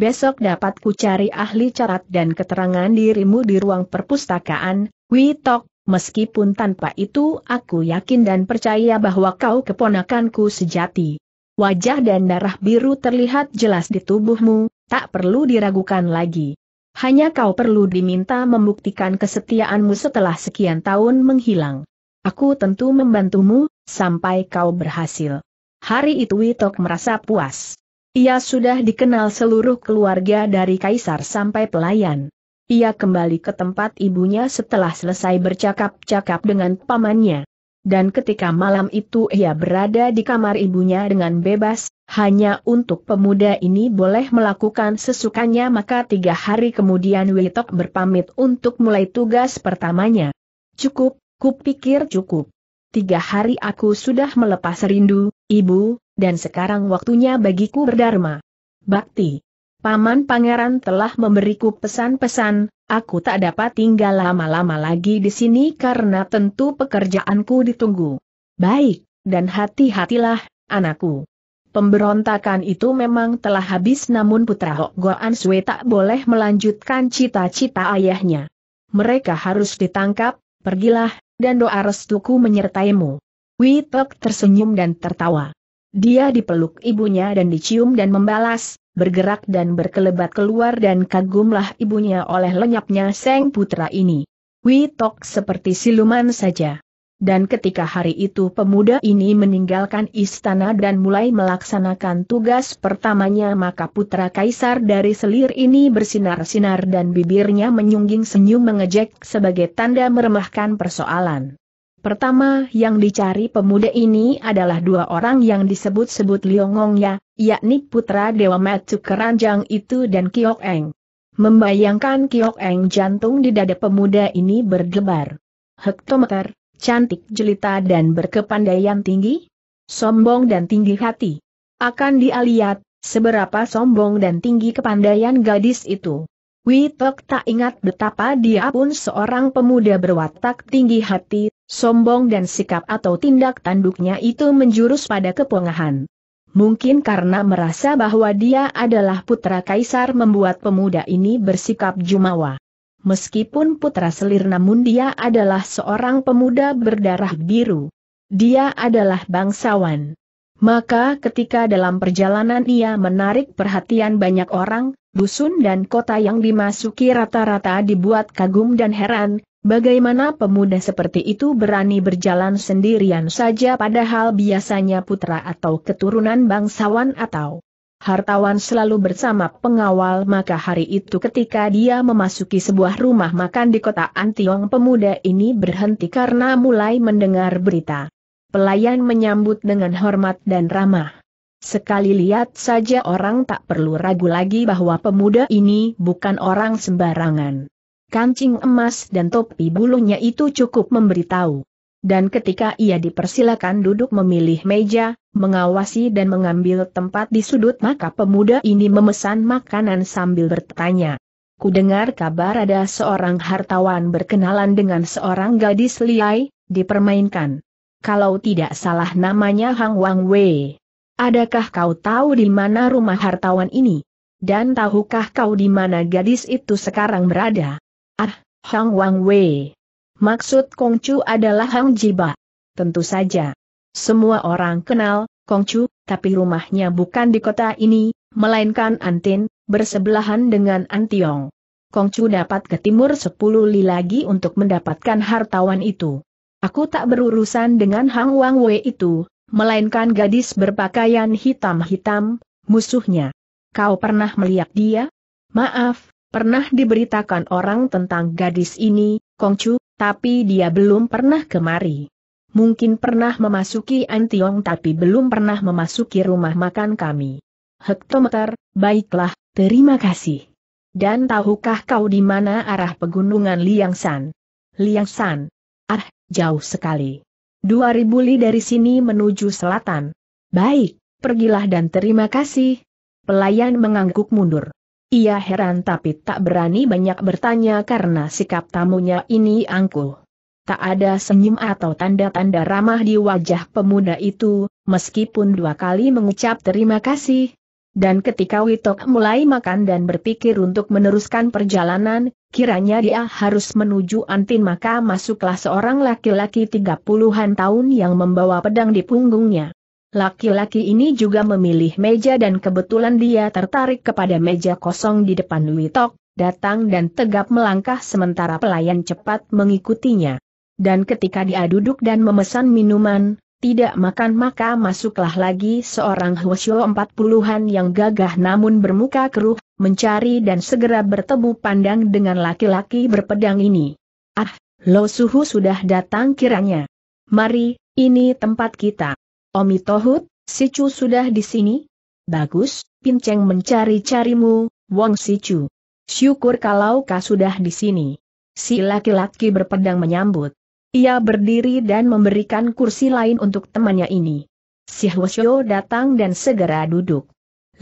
besok dapat ku cari ahli carat dan keterangan dirimu di ruang perpustakaan, Witok, meskipun tanpa itu aku yakin dan percaya bahwa kau keponakanku sejati. Wajah dan darah biru terlihat jelas di tubuhmu, tak perlu diragukan lagi. Hanya kau perlu diminta membuktikan kesetiaanmu setelah sekian tahun menghilang. Aku tentu membantumu, sampai kau berhasil. Hari itu Witok merasa puas. Ia sudah dikenal seluruh keluarga dari kaisar sampai pelayan. Ia kembali ke tempat ibunya setelah selesai bercakap-cakap dengan pamannya. Dan ketika malam itu ia berada di kamar ibunya dengan bebas, hanya untuk pemuda ini boleh melakukan sesukanya maka tiga hari kemudian Witok berpamit untuk mulai tugas pertamanya. Cukup, kupikir cukup. Tiga hari aku sudah melepas rindu, ibu, dan sekarang waktunya bagiku berdharma. Bakti. Paman Pangeran telah memberiku pesan-pesan, aku tak dapat tinggal lama-lama lagi di sini karena tentu pekerjaanku ditunggu. Baik, dan hati-hatilah, anakku. Pemberontakan itu memang telah habis namun putra Hok Goan Sui tak boleh melanjutkan cita-cita ayahnya. Mereka harus ditangkap, pergilah, dan doa restuku menyertaimu. Witok tersenyum dan tertawa. Dia dipeluk ibunya dan dicium dan membalas, bergerak dan berkelebat keluar dan kagumlah ibunya oleh lenyapnya Seng Putra ini. Witok seperti siluman saja. Dan ketika hari itu pemuda ini meninggalkan istana dan mulai melaksanakan tugas pertamanya maka putra kaisar dari selir ini bersinar-sinar dan bibirnya menyungging senyum mengejek sebagai tanda meremahkan persoalan. Pertama yang dicari pemuda ini adalah dua orang yang disebut-sebut ya, yakni putra Dewa Matsu Keranjang itu dan Kiok Eng. Membayangkan Kiok Eng jantung di dada pemuda ini berdebar. Hektometer, cantik jelita dan berkepandaian tinggi? Sombong dan tinggi hati. Akan dialiat, seberapa sombong dan tinggi kepandaian gadis itu. Witok tak ingat betapa dia pun seorang pemuda berwatak tinggi hati, Sombong dan sikap atau tindak tanduknya itu menjurus pada kepongahan. Mungkin karena merasa bahwa dia adalah putra kaisar membuat pemuda ini bersikap jumawa. Meskipun putra selir namun dia adalah seorang pemuda berdarah biru. Dia adalah bangsawan. Maka ketika dalam perjalanan ia menarik perhatian banyak orang, dusun dan kota yang dimasuki rata-rata dibuat kagum dan heran, Bagaimana pemuda seperti itu berani berjalan sendirian saja padahal biasanya putra atau keturunan bangsawan atau hartawan selalu bersama pengawal maka hari itu ketika dia memasuki sebuah rumah makan di kota Antiong pemuda ini berhenti karena mulai mendengar berita. Pelayan menyambut dengan hormat dan ramah. Sekali lihat saja orang tak perlu ragu lagi bahwa pemuda ini bukan orang sembarangan kancing emas dan topi bulunya itu cukup memberitahu. Dan ketika ia dipersilakan duduk memilih meja, mengawasi dan mengambil tempat di sudut maka pemuda ini memesan makanan sambil bertanya. Ku dengar kabar ada seorang hartawan berkenalan dengan seorang gadis liai, dipermainkan. Kalau tidak salah namanya Hang Wang Wei. Adakah kau tahu di mana rumah hartawan ini? Dan tahukah kau di mana gadis itu sekarang berada? Ah, Hang Wang Wei. Maksud Kongcu adalah Hang Jiba. Tentu saja. Semua orang kenal Kongcu, tapi rumahnya bukan di kota ini, melainkan Antin, bersebelahan dengan Antiong. Kongcu dapat ke timur sepuluh li lagi untuk mendapatkan hartawan itu. Aku tak berurusan dengan Hang Wang Wei itu, melainkan gadis berpakaian hitam-hitam, musuhnya. Kau pernah melihat dia? Maaf, Pernah diberitakan orang tentang gadis ini, Kongcu, tapi dia belum pernah kemari. Mungkin pernah memasuki Antiong tapi belum pernah memasuki rumah makan kami. Hektometer, baiklah, terima kasih. Dan tahukah kau di mana arah pegunungan Liang San? Liang San. Ah, jauh sekali. 2000 li dari sini menuju selatan. Baik, pergilah dan terima kasih. Pelayan mengangguk mundur. Ia heran tapi tak berani banyak bertanya karena sikap tamunya ini angkuh. Tak ada senyum atau tanda-tanda ramah di wajah pemuda itu, meskipun dua kali mengucap terima kasih. Dan ketika Witok mulai makan dan berpikir untuk meneruskan perjalanan, kiranya dia harus menuju Antin maka masuklah seorang laki-laki tiga puluhan tahun yang membawa pedang di punggungnya. Laki-laki ini juga memilih meja dan kebetulan dia tertarik kepada meja kosong di depan Witok, datang dan tegap melangkah sementara pelayan cepat mengikutinya. Dan ketika dia duduk dan memesan minuman, tidak makan maka masuklah lagi seorang Hwasyo empat puluhan yang gagah namun bermuka keruh, mencari dan segera bertemu pandang dengan laki-laki berpedang ini. Ah, Lo Suhu sudah datang kiranya. Mari, ini tempat kita. Omi Tohut, si Chu sudah di sini? Bagus, Pinceng mencari-carimu, Wong si Chu. Syukur kalau kau sudah di sini. Si laki-laki berpedang menyambut. Ia berdiri dan memberikan kursi lain untuk temannya ini. Si Hwasyo datang dan segera duduk.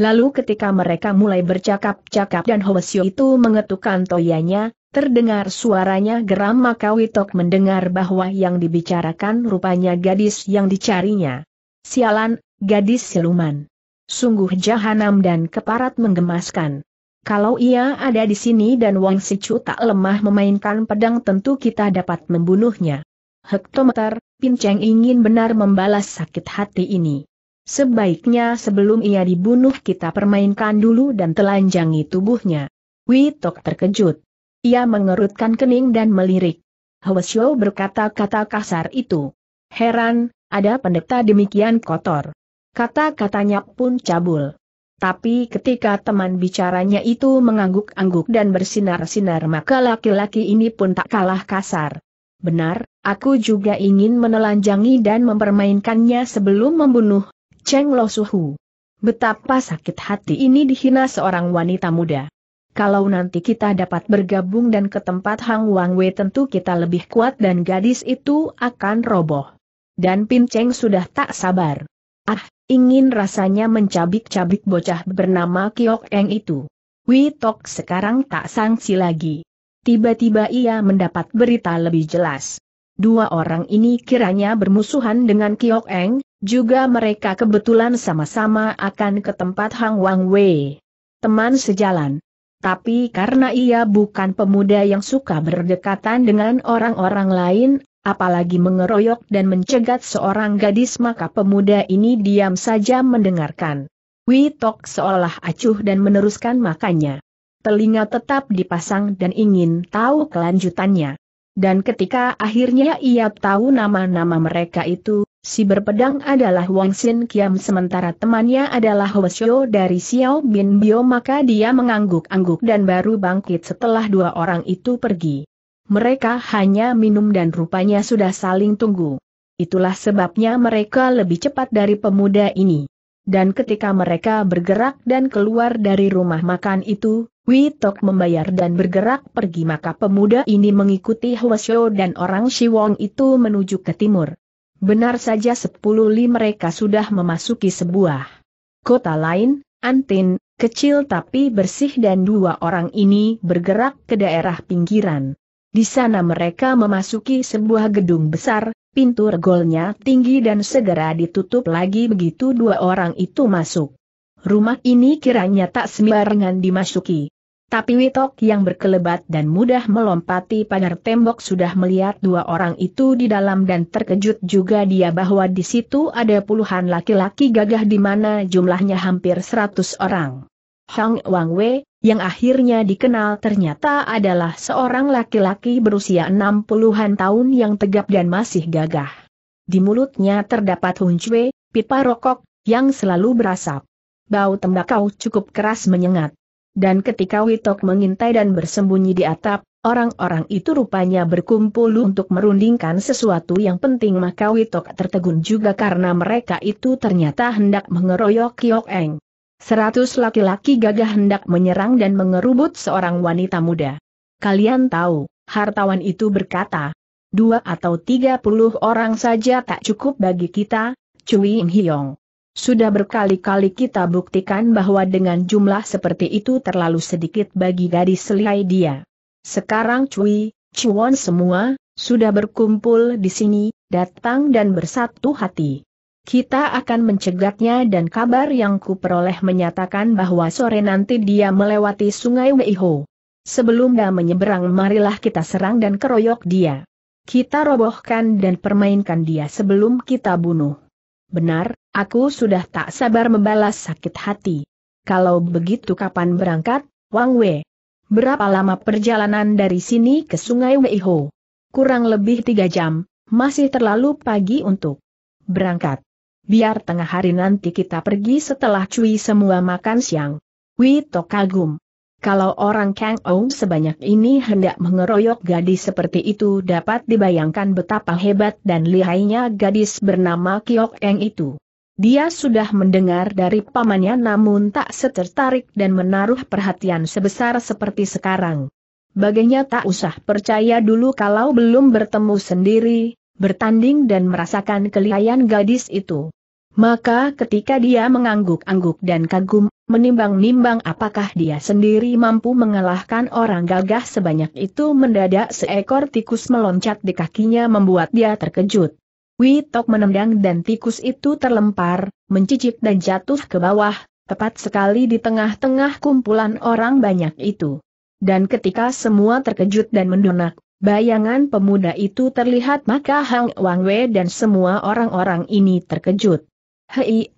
Lalu ketika mereka mulai bercakap-cakap dan Hwasyo itu mengetukkan toyanya, terdengar suaranya geram maka Witok mendengar bahwa yang dibicarakan rupanya gadis yang dicarinya. Sialan, gadis siluman. Sungguh jahanam dan keparat menggemaskan. Kalau ia ada di sini dan Wang Sicu tak lemah memainkan pedang tentu kita dapat membunuhnya. Hektometer, Pinceng ingin benar membalas sakit hati ini. Sebaiknya sebelum ia dibunuh kita permainkan dulu dan telanjangi tubuhnya. Witok terkejut. Ia mengerutkan kening dan melirik. Hwasyo berkata-kata kasar itu. Heran, ada pendeta demikian kotor. Kata-katanya pun cabul. Tapi ketika teman bicaranya itu mengangguk-angguk dan bersinar-sinar maka laki-laki ini pun tak kalah kasar. Benar, aku juga ingin menelanjangi dan mempermainkannya sebelum membunuh, Cheng Lo Suhu. Betapa sakit hati ini dihina seorang wanita muda. Kalau nanti kita dapat bergabung dan ke tempat Hang Wang Wei tentu kita lebih kuat dan gadis itu akan roboh dan Pinceng sudah tak sabar. Ah, ingin rasanya mencabik-cabik bocah bernama Kiok Eng itu. Witok sekarang tak sangsi lagi. Tiba-tiba ia mendapat berita lebih jelas. Dua orang ini kiranya bermusuhan dengan Kiok Eng, juga mereka kebetulan sama-sama akan ke tempat Hang Wang Wei. Teman sejalan. Tapi karena ia bukan pemuda yang suka berdekatan dengan orang-orang lain, apalagi mengeroyok dan mencegat seorang gadis maka pemuda ini diam saja mendengarkan. Witok seolah acuh dan meneruskan makanya. Telinga tetap dipasang dan ingin tahu kelanjutannya. Dan ketika akhirnya ia tahu nama-nama mereka itu, si berpedang adalah Wang Sin Kiam sementara temannya adalah Wesyo dari Xiao Bin Bio maka dia mengangguk-angguk dan baru bangkit setelah dua orang itu pergi. Mereka hanya minum dan rupanya sudah saling tunggu. Itulah sebabnya mereka lebih cepat dari pemuda ini. Dan ketika mereka bergerak dan keluar dari rumah makan itu, Witok membayar dan bergerak pergi maka pemuda ini mengikuti Hwasyo dan orang Wong itu menuju ke timur. Benar saja sepuluh li mereka sudah memasuki sebuah kota lain, Antin, kecil tapi bersih dan dua orang ini bergerak ke daerah pinggiran. Di sana mereka memasuki sebuah gedung besar, pintu regolnya tinggi dan segera ditutup lagi begitu dua orang itu masuk. Rumah ini kiranya tak sembarangan dimasuki. Tapi Witok yang berkelebat dan mudah melompati pagar tembok sudah melihat dua orang itu di dalam dan terkejut juga dia bahwa di situ ada puluhan laki-laki gagah di mana jumlahnya hampir seratus orang. Hang Wang Wei, yang akhirnya dikenal ternyata adalah seorang laki-laki berusia 60-an tahun yang tegap dan masih gagah. Di mulutnya terdapat huncwe, pipa rokok, yang selalu berasap. Bau tembakau cukup keras menyengat. Dan ketika Witok mengintai dan bersembunyi di atap, orang-orang itu rupanya berkumpul untuk merundingkan sesuatu yang penting maka Witok tertegun juga karena mereka itu ternyata hendak mengeroyok Kiok Eng. Seratus laki-laki gagah hendak menyerang dan mengerubut seorang wanita muda. Kalian tahu, hartawan itu berkata, dua atau tiga puluh orang saja tak cukup bagi kita, Cui Im Hiong. Sudah berkali-kali kita buktikan bahwa dengan jumlah seperti itu terlalu sedikit bagi gadis selihai dia. Sekarang Cui, Cuan semua, sudah berkumpul di sini, datang dan bersatu hati kita akan mencegatnya dan kabar yang kuperoleh menyatakan bahwa sore nanti dia melewati sungai Weiho. Sebelum dia menyeberang marilah kita serang dan keroyok dia. Kita robohkan dan permainkan dia sebelum kita bunuh. Benar, aku sudah tak sabar membalas sakit hati. Kalau begitu kapan berangkat, Wang Wei? Berapa lama perjalanan dari sini ke sungai Weiho? Kurang lebih tiga jam, masih terlalu pagi untuk berangkat biar tengah hari nanti kita pergi setelah cuy semua makan siang. Wito kagum. Kalau orang Kang Ou sebanyak ini hendak mengeroyok gadis seperti itu dapat dibayangkan betapa hebat dan lihainya gadis bernama Kiok Eng itu. Dia sudah mendengar dari pamannya namun tak setertarik dan menaruh perhatian sebesar seperti sekarang. Baginya tak usah percaya dulu kalau belum bertemu sendiri, bertanding dan merasakan kelihayan gadis itu. Maka ketika dia mengangguk-angguk dan kagum, menimbang-nimbang apakah dia sendiri mampu mengalahkan orang gagah sebanyak itu mendadak seekor tikus meloncat di kakinya membuat dia terkejut. Witok menendang dan tikus itu terlempar, mencicit dan jatuh ke bawah, tepat sekali di tengah-tengah kumpulan orang banyak itu. Dan ketika semua terkejut dan mendonak, bayangan pemuda itu terlihat maka Hang Wang Wei dan semua orang-orang ini terkejut. Hei,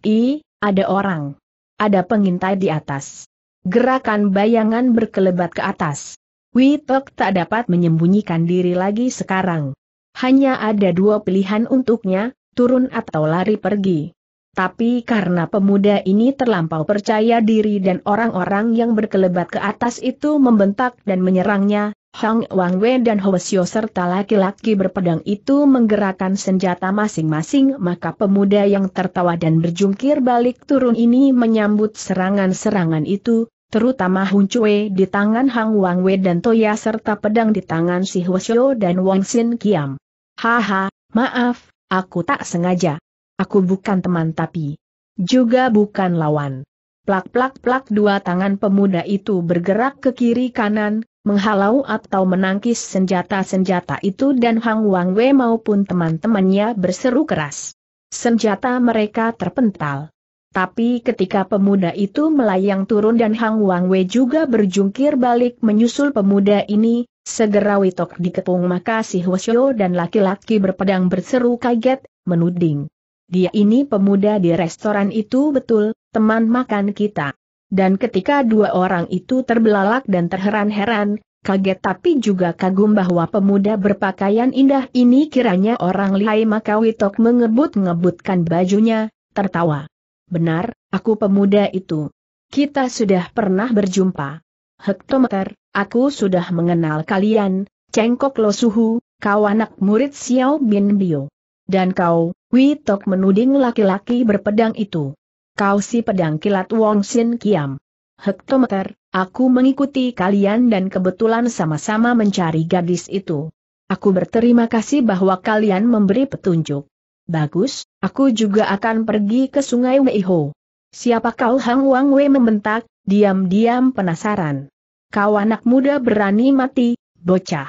ada orang. Ada pengintai di atas. Gerakan bayangan berkelebat ke atas. Witok tak dapat menyembunyikan diri lagi sekarang. Hanya ada dua pilihan untuknya, turun atau lari pergi. Tapi karena pemuda ini terlampau percaya diri dan orang-orang yang berkelebat ke atas itu membentak dan menyerangnya, Hang Wang Wei dan Hua Xiu serta laki-laki berpedang itu menggerakkan senjata masing-masing maka pemuda yang tertawa dan berjungkir balik turun ini menyambut serangan-serangan itu, terutama Hun Chue di tangan Hang Wang Wei dan Toya serta pedang di tangan si Hua Xiu dan Wang Xin Kiam. Haha, maaf, aku tak sengaja. Aku bukan teman tapi juga bukan lawan. Plak-plak-plak dua tangan pemuda itu bergerak ke kiri kanan, menghalau atau menangkis senjata-senjata itu dan Hang Wang Wei maupun teman-temannya berseru keras. Senjata mereka terpental. Tapi ketika pemuda itu melayang turun dan Hang Wang Wei juga berjungkir balik menyusul pemuda ini, segera Witok dikepung maka si Hwasyo dan laki-laki berpedang berseru kaget, menuding. Dia ini pemuda di restoran itu betul, teman makan kita. Dan ketika dua orang itu terbelalak dan terheran-heran, kaget tapi juga kagum bahwa pemuda berpakaian indah ini kiranya orang lihai maka Witok mengebut-ngebutkan bajunya, tertawa. Benar, aku pemuda itu. Kita sudah pernah berjumpa. Hektometer, aku sudah mengenal kalian, Cengkok Lo Suhu, kau anak murid Xiao Bin Bio. Dan kau, Witok menuding laki-laki berpedang itu kau si pedang kilat Wong Sin Kiam. Hektometer, aku mengikuti kalian dan kebetulan sama-sama mencari gadis itu. Aku berterima kasih bahwa kalian memberi petunjuk. Bagus, aku juga akan pergi ke sungai Weiho. Siapa kau Hang Wang Wei membentak, diam-diam penasaran. Kau anak muda berani mati, bocah.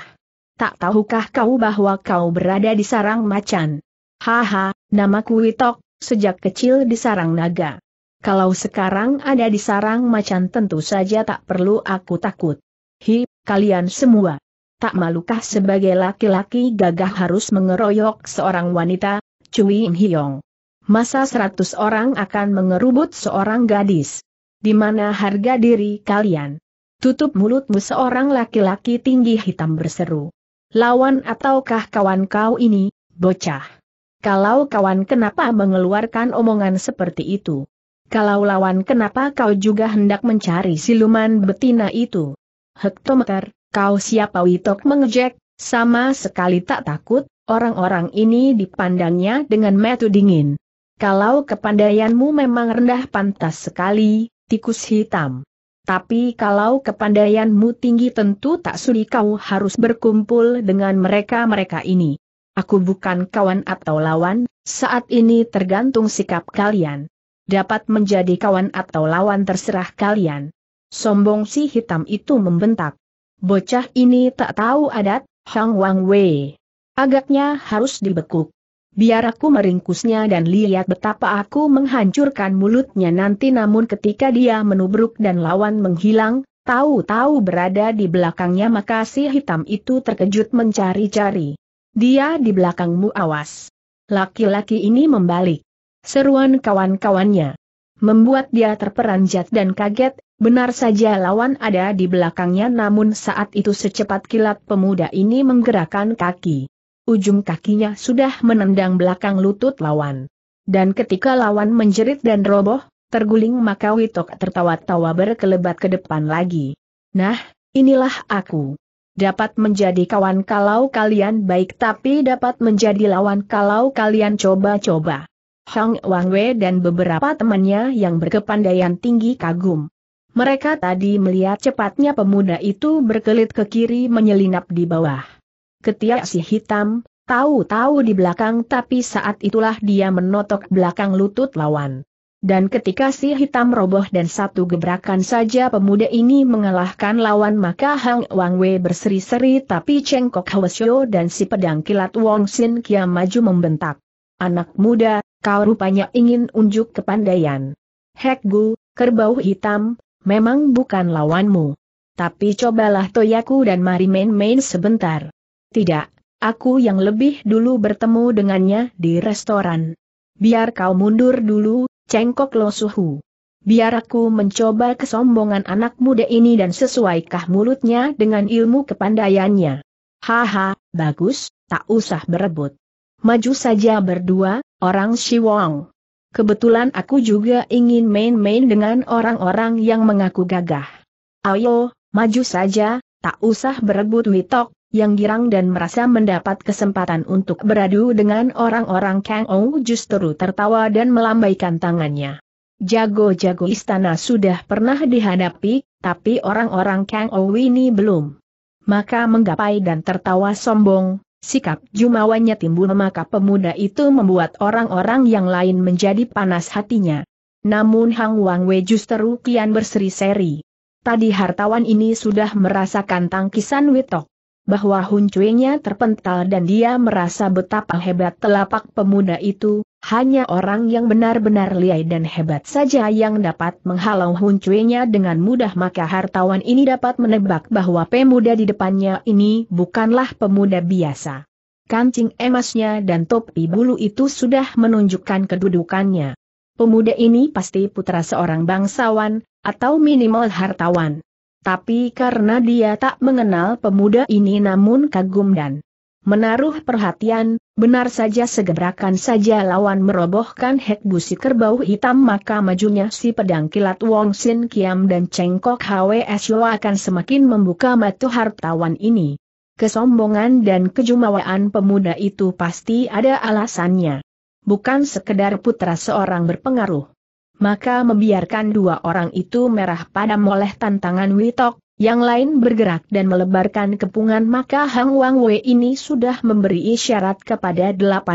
Tak tahukah kau bahwa kau berada di sarang macan? Haha, namaku Witok, sejak kecil di sarang naga. Kalau sekarang ada di sarang macan tentu saja tak perlu aku takut. Hi, kalian semua. Tak malukah sebagai laki-laki gagah harus mengeroyok seorang wanita, Cui In Masa seratus orang akan mengerubut seorang gadis. Di mana harga diri kalian? Tutup mulutmu seorang laki-laki tinggi hitam berseru. Lawan ataukah kawan kau ini, bocah? Kalau kawan kenapa mengeluarkan omongan seperti itu? Kalau lawan kenapa kau juga hendak mencari siluman betina itu? Hektometer, kau siapa Witok mengejek, sama sekali tak takut, orang-orang ini dipandangnya dengan metu dingin. Kalau kepandaianmu memang rendah pantas sekali, tikus hitam. Tapi kalau kepandaianmu tinggi tentu tak sudi kau harus berkumpul dengan mereka-mereka ini. Aku bukan kawan atau lawan, saat ini tergantung sikap kalian. Dapat menjadi kawan atau lawan terserah kalian. Sombong si hitam itu membentak. Bocah ini tak tahu adat, Hang Wang Wei. Agaknya harus dibekuk. Biar aku meringkusnya dan lihat betapa aku menghancurkan mulutnya nanti namun ketika dia menubruk dan lawan menghilang, tahu-tahu berada di belakangnya maka si hitam itu terkejut mencari-cari. Dia di belakangmu awas. Laki-laki ini membalik. Seruan kawan-kawannya. Membuat dia terperanjat dan kaget, benar saja lawan ada di belakangnya namun saat itu secepat kilat pemuda ini menggerakkan kaki. Ujung kakinya sudah menendang belakang lutut lawan. Dan ketika lawan menjerit dan roboh, terguling maka Witok tertawa-tawa berkelebat ke depan lagi. Nah, inilah aku dapat menjadi kawan kalau kalian baik tapi dapat menjadi lawan kalau kalian coba-coba. Hang Wangwe dan beberapa temannya yang berkepandaian tinggi kagum. Mereka tadi melihat cepatnya pemuda itu berkelit ke kiri menyelinap di bawah. Ketiak si hitam, tahu-tahu di belakang tapi saat itulah dia menotok belakang lutut lawan. Dan ketika si hitam roboh dan satu gebrakan saja pemuda ini mengalahkan lawan maka Hang Wang Wei berseri-seri tapi Cheng cengkok Hwasyo dan si pedang kilat Wong Sin kiam maju membentak. Anak muda, kau rupanya ingin unjuk kepandaian. Hek Gu, kerbau hitam, memang bukan lawanmu. Tapi cobalah toyaku dan mari main-main sebentar. Tidak, aku yang lebih dulu bertemu dengannya di restoran. Biar kau mundur dulu, cengkok Lo Suhu. Biar aku mencoba kesombongan anak muda ini dan sesuaikah mulutnya dengan ilmu kepandaiannya. Haha, bagus, tak usah berebut. Maju saja berdua, orang Siwong. Kebetulan aku juga ingin main-main dengan orang-orang yang mengaku gagah. Ayo, maju saja, tak usah berebut Witok, yang girang dan merasa mendapat kesempatan untuk beradu dengan orang-orang Kang Ou justru tertawa dan melambaikan tangannya. Jago-jago istana sudah pernah dihadapi, tapi orang-orang Kang Ou ini belum. Maka menggapai dan tertawa sombong, sikap jumawanya timbul maka pemuda itu membuat orang-orang yang lain menjadi panas hatinya. Namun Hang Wang Wei justru kian berseri-seri. Tadi hartawan ini sudah merasakan tangkisan Witok bahwa huncuinya terpental dan dia merasa betapa hebat telapak pemuda itu, hanya orang yang benar-benar liai dan hebat saja yang dapat menghalau huncuinya dengan mudah maka hartawan ini dapat menebak bahwa pemuda di depannya ini bukanlah pemuda biasa. Kancing emasnya dan topi bulu itu sudah menunjukkan kedudukannya. Pemuda ini pasti putra seorang bangsawan, atau minimal hartawan. Tapi karena dia tak mengenal pemuda ini namun kagum dan menaruh perhatian, benar saja segebrakan saja lawan merobohkan hek busi kerbau hitam maka majunya si pedang kilat Wong Sin Kiam dan Cheng Kok Cengkok HWSO akan semakin membuka mata hartawan ini. Kesombongan dan kejumawaan pemuda itu pasti ada alasannya. Bukan sekedar putra seorang berpengaruh maka membiarkan dua orang itu merah padam oleh tantangan Witok, yang lain bergerak dan melebarkan kepungan maka Hang Wang Wei ini sudah memberi isyarat kepada 18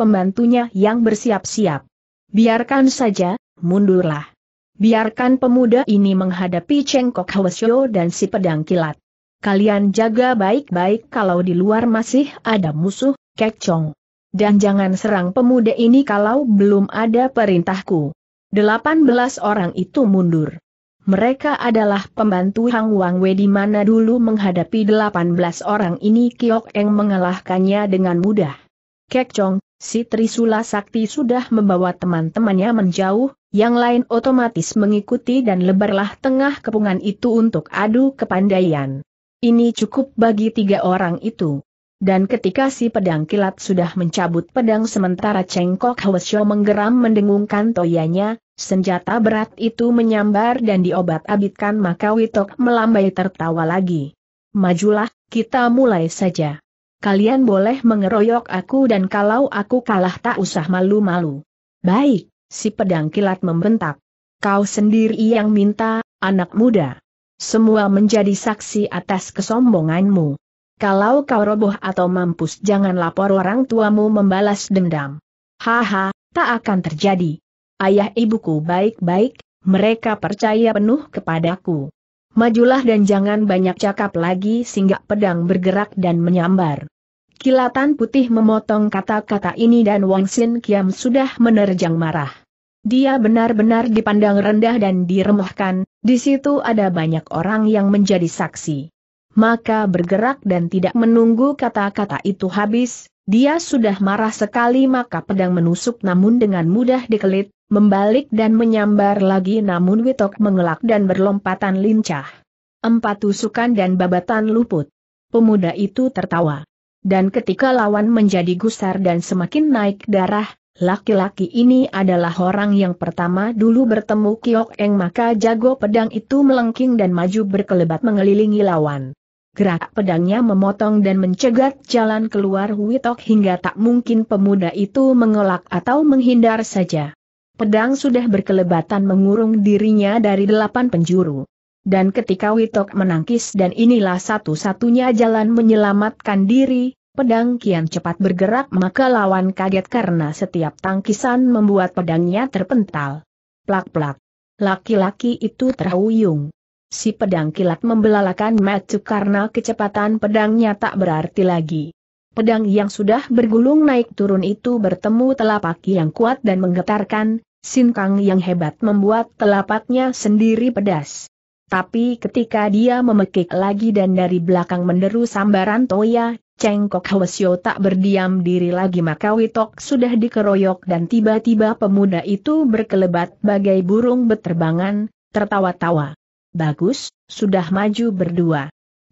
pembantunya yang bersiap-siap. Biarkan saja, mundurlah. Biarkan pemuda ini menghadapi Cheng cengkok Hwasyo dan si pedang kilat. Kalian jaga baik-baik kalau di luar masih ada musuh, Kek Chong. Dan jangan serang pemuda ini kalau belum ada perintahku. Delapan belas orang itu mundur. Mereka adalah pembantu Hang Wang Wei di mana dulu menghadapi delapan belas orang ini Kiok Eng mengalahkannya dengan mudah. Kek Chong, si Trisula Sakti sudah membawa teman-temannya menjauh, yang lain otomatis mengikuti dan lebarlah tengah kepungan itu untuk adu kepandaian. Ini cukup bagi tiga orang itu. Dan ketika si pedang kilat sudah mencabut pedang sementara Cengkok Hwesyo menggeram mendengungkan toyanya, senjata berat itu menyambar dan diobat-abitkan maka Witok melambai tertawa lagi. Majulah, kita mulai saja. Kalian boleh mengeroyok aku dan kalau aku kalah tak usah malu-malu. Baik, si pedang kilat membentak. Kau sendiri yang minta, anak muda. Semua menjadi saksi atas kesombonganmu. Kalau kau roboh atau mampus jangan lapor orang tuamu membalas dendam. Haha, tak akan terjadi. Ayah ibuku baik-baik, mereka percaya penuh kepadaku. Majulah dan jangan banyak cakap lagi sehingga pedang bergerak dan menyambar. Kilatan putih memotong kata-kata ini dan Wang Xin Kiam sudah menerjang marah. Dia benar-benar dipandang rendah dan diremehkan, di situ ada banyak orang yang menjadi saksi maka bergerak dan tidak menunggu kata-kata itu habis, dia sudah marah sekali maka pedang menusuk namun dengan mudah dikelit, membalik dan menyambar lagi namun Witok mengelak dan berlompatan lincah. Empat tusukan dan babatan luput. Pemuda itu tertawa. Dan ketika lawan menjadi gusar dan semakin naik darah, laki-laki ini adalah orang yang pertama dulu bertemu Kiok Eng maka jago pedang itu melengking dan maju berkelebat mengelilingi lawan. Gerak pedangnya memotong dan mencegat jalan keluar Witok hingga tak mungkin pemuda itu mengelak atau menghindar saja. Pedang sudah berkelebatan mengurung dirinya dari delapan penjuru. Dan ketika Witok menangkis dan inilah satu-satunya jalan menyelamatkan diri, pedang kian cepat bergerak maka lawan kaget karena setiap tangkisan membuat pedangnya terpental. Plak-plak. Laki-laki itu terhuyung si pedang kilat membelalakan Matsu karena kecepatan pedangnya tak berarti lagi. Pedang yang sudah bergulung naik turun itu bertemu telapak yang kuat dan menggetarkan, sinkang yang hebat membuat telapaknya sendiri pedas. Tapi ketika dia memekik lagi dan dari belakang menderu sambaran Toya, Cengkok Hwasyo tak berdiam diri lagi maka Witok sudah dikeroyok dan tiba-tiba pemuda itu berkelebat bagai burung beterbangan, tertawa-tawa. Bagus, sudah maju berdua.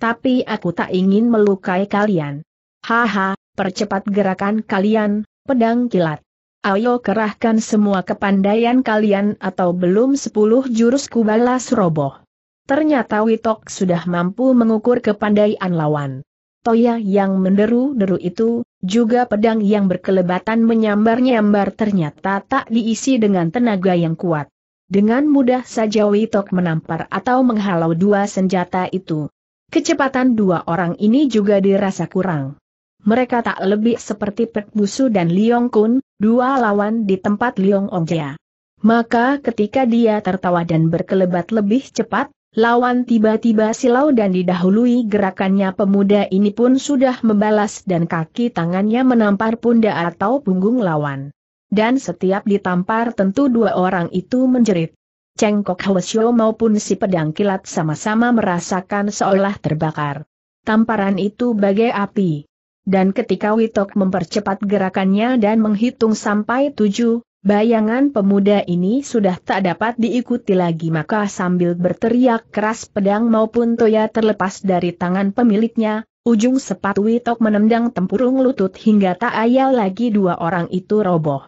Tapi aku tak ingin melukai kalian. Haha, percepat gerakan kalian, pedang kilat. Ayo kerahkan semua kepandaian kalian atau belum sepuluh jurus kubalas roboh. Ternyata Witok sudah mampu mengukur kepandaian lawan. Toya yang menderu-deru itu, juga pedang yang berkelebatan menyambar-nyambar ternyata tak diisi dengan tenaga yang kuat. Dengan mudah saja Witok menampar atau menghalau dua senjata itu. Kecepatan dua orang ini juga dirasa kurang. Mereka tak lebih seperti Pek Busu dan Liong Kun, dua lawan di tempat Liong Maka ketika dia tertawa dan berkelebat lebih cepat, lawan tiba-tiba silau dan didahului gerakannya pemuda ini pun sudah membalas dan kaki tangannya menampar pundak atau punggung lawan. Dan setiap ditampar tentu dua orang itu menjerit. Cengkok Hwesyo maupun si pedang kilat sama-sama merasakan seolah terbakar. Tamparan itu bagai api. Dan ketika Witok mempercepat gerakannya dan menghitung sampai tujuh, bayangan pemuda ini sudah tak dapat diikuti lagi maka sambil berteriak keras pedang maupun toya terlepas dari tangan pemiliknya, ujung sepatu Witok menendang tempurung lutut hingga tak ayal lagi dua orang itu roboh.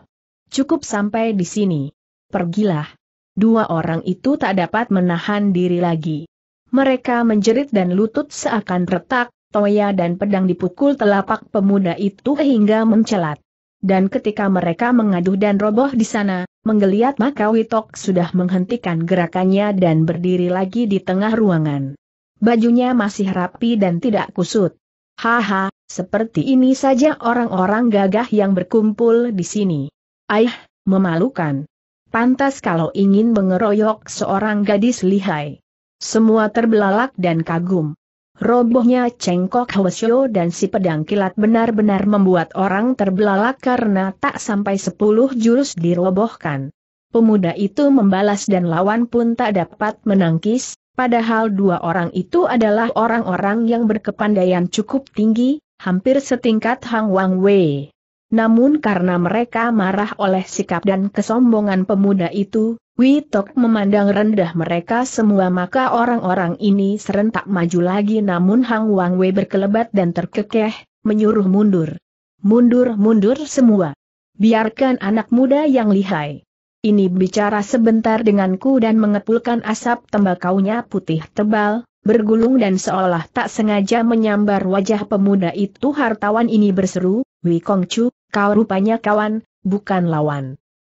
Cukup sampai di sini. Pergilah. Dua orang itu tak dapat menahan diri lagi. Mereka menjerit dan lutut seakan retak, toya dan pedang dipukul telapak pemuda itu hingga mencelat. Dan ketika mereka mengaduh dan roboh di sana, menggeliat maka Witok sudah menghentikan gerakannya dan berdiri lagi di tengah ruangan. Bajunya masih rapi dan tidak kusut. Haha, seperti ini saja orang-orang gagah yang berkumpul di sini. Aih, memalukan. Pantas kalau ingin mengeroyok seorang gadis lihai. Semua terbelalak dan kagum. Robohnya cengkok Hwasyo dan si pedang kilat benar-benar membuat orang terbelalak karena tak sampai sepuluh jurus dirobohkan. Pemuda itu membalas dan lawan pun tak dapat menangkis, padahal dua orang itu adalah orang-orang yang berkepandaian cukup tinggi, hampir setingkat Hang Wang Wei. Namun karena mereka marah oleh sikap dan kesombongan pemuda itu, Witok memandang rendah mereka semua maka orang-orang ini serentak maju lagi namun Hang Wang Wei berkelebat dan terkekeh, menyuruh mundur. Mundur-mundur semua. Biarkan anak muda yang lihai. Ini bicara sebentar denganku dan mengepulkan asap tembakaunya putih tebal, bergulung dan seolah tak sengaja menyambar wajah pemuda itu hartawan ini berseru, Wei Chu, kau rupanya kawan, bukan lawan.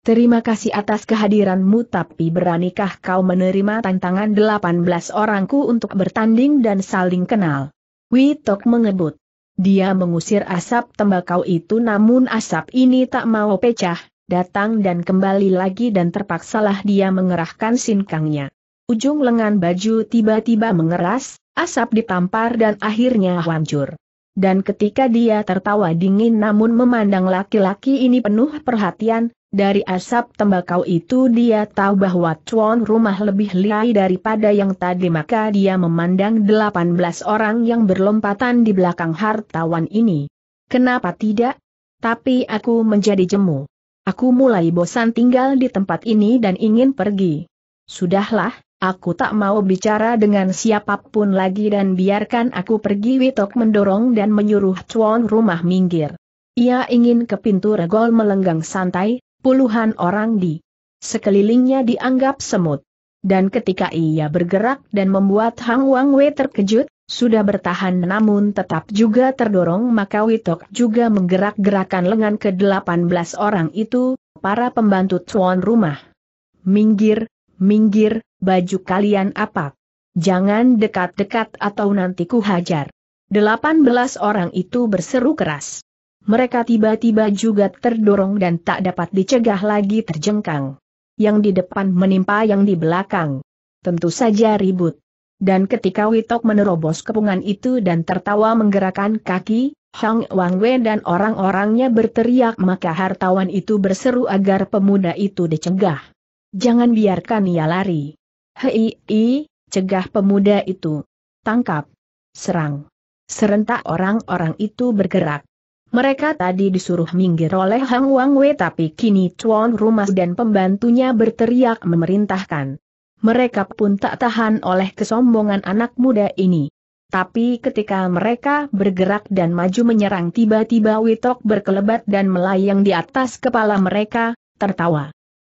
Terima kasih atas kehadiranmu tapi beranikah kau menerima tantangan 18 orangku untuk bertanding dan saling kenal. Witok mengebut. Dia mengusir asap tembakau itu namun asap ini tak mau pecah, datang dan kembali lagi dan terpaksalah dia mengerahkan sinkangnya. Ujung lengan baju tiba-tiba mengeras, asap ditampar dan akhirnya hancur. Dan ketika dia tertawa dingin namun memandang laki-laki ini penuh perhatian, dari asap tembakau itu dia tahu bahwa tuan rumah lebih liai daripada yang tadi maka dia memandang 18 orang yang berlompatan di belakang hartawan ini. Kenapa tidak? Tapi aku menjadi jemu. Aku mulai bosan tinggal di tempat ini dan ingin pergi. Sudahlah, Aku tak mau bicara dengan siapapun lagi dan biarkan aku pergi Witok mendorong dan menyuruh Chuan rumah minggir. Ia ingin ke pintu regol melenggang santai, puluhan orang di sekelilingnya dianggap semut. Dan ketika ia bergerak dan membuat Hang Wang Wei terkejut, sudah bertahan namun tetap juga terdorong maka Witok juga menggerak-gerakan lengan ke-18 orang itu, para pembantu Chuan rumah. Minggir, minggir, baju kalian apa? Jangan dekat-dekat atau nanti ku hajar. Delapan belas orang itu berseru keras. Mereka tiba-tiba juga terdorong dan tak dapat dicegah lagi terjengkang. Yang di depan menimpa yang di belakang. Tentu saja ribut. Dan ketika Witok menerobos kepungan itu dan tertawa menggerakkan kaki, Hang Wangwe dan orang-orangnya berteriak maka hartawan itu berseru agar pemuda itu dicegah. Jangan biarkan ia lari. Hei, i, cegah pemuda itu. Tangkap. Serang. Serentak orang-orang itu bergerak. Mereka tadi disuruh minggir oleh Hang Wang Wei tapi kini Chuan rumah dan pembantunya berteriak memerintahkan. Mereka pun tak tahan oleh kesombongan anak muda ini. Tapi ketika mereka bergerak dan maju menyerang tiba-tiba Witok berkelebat dan melayang di atas kepala mereka, tertawa.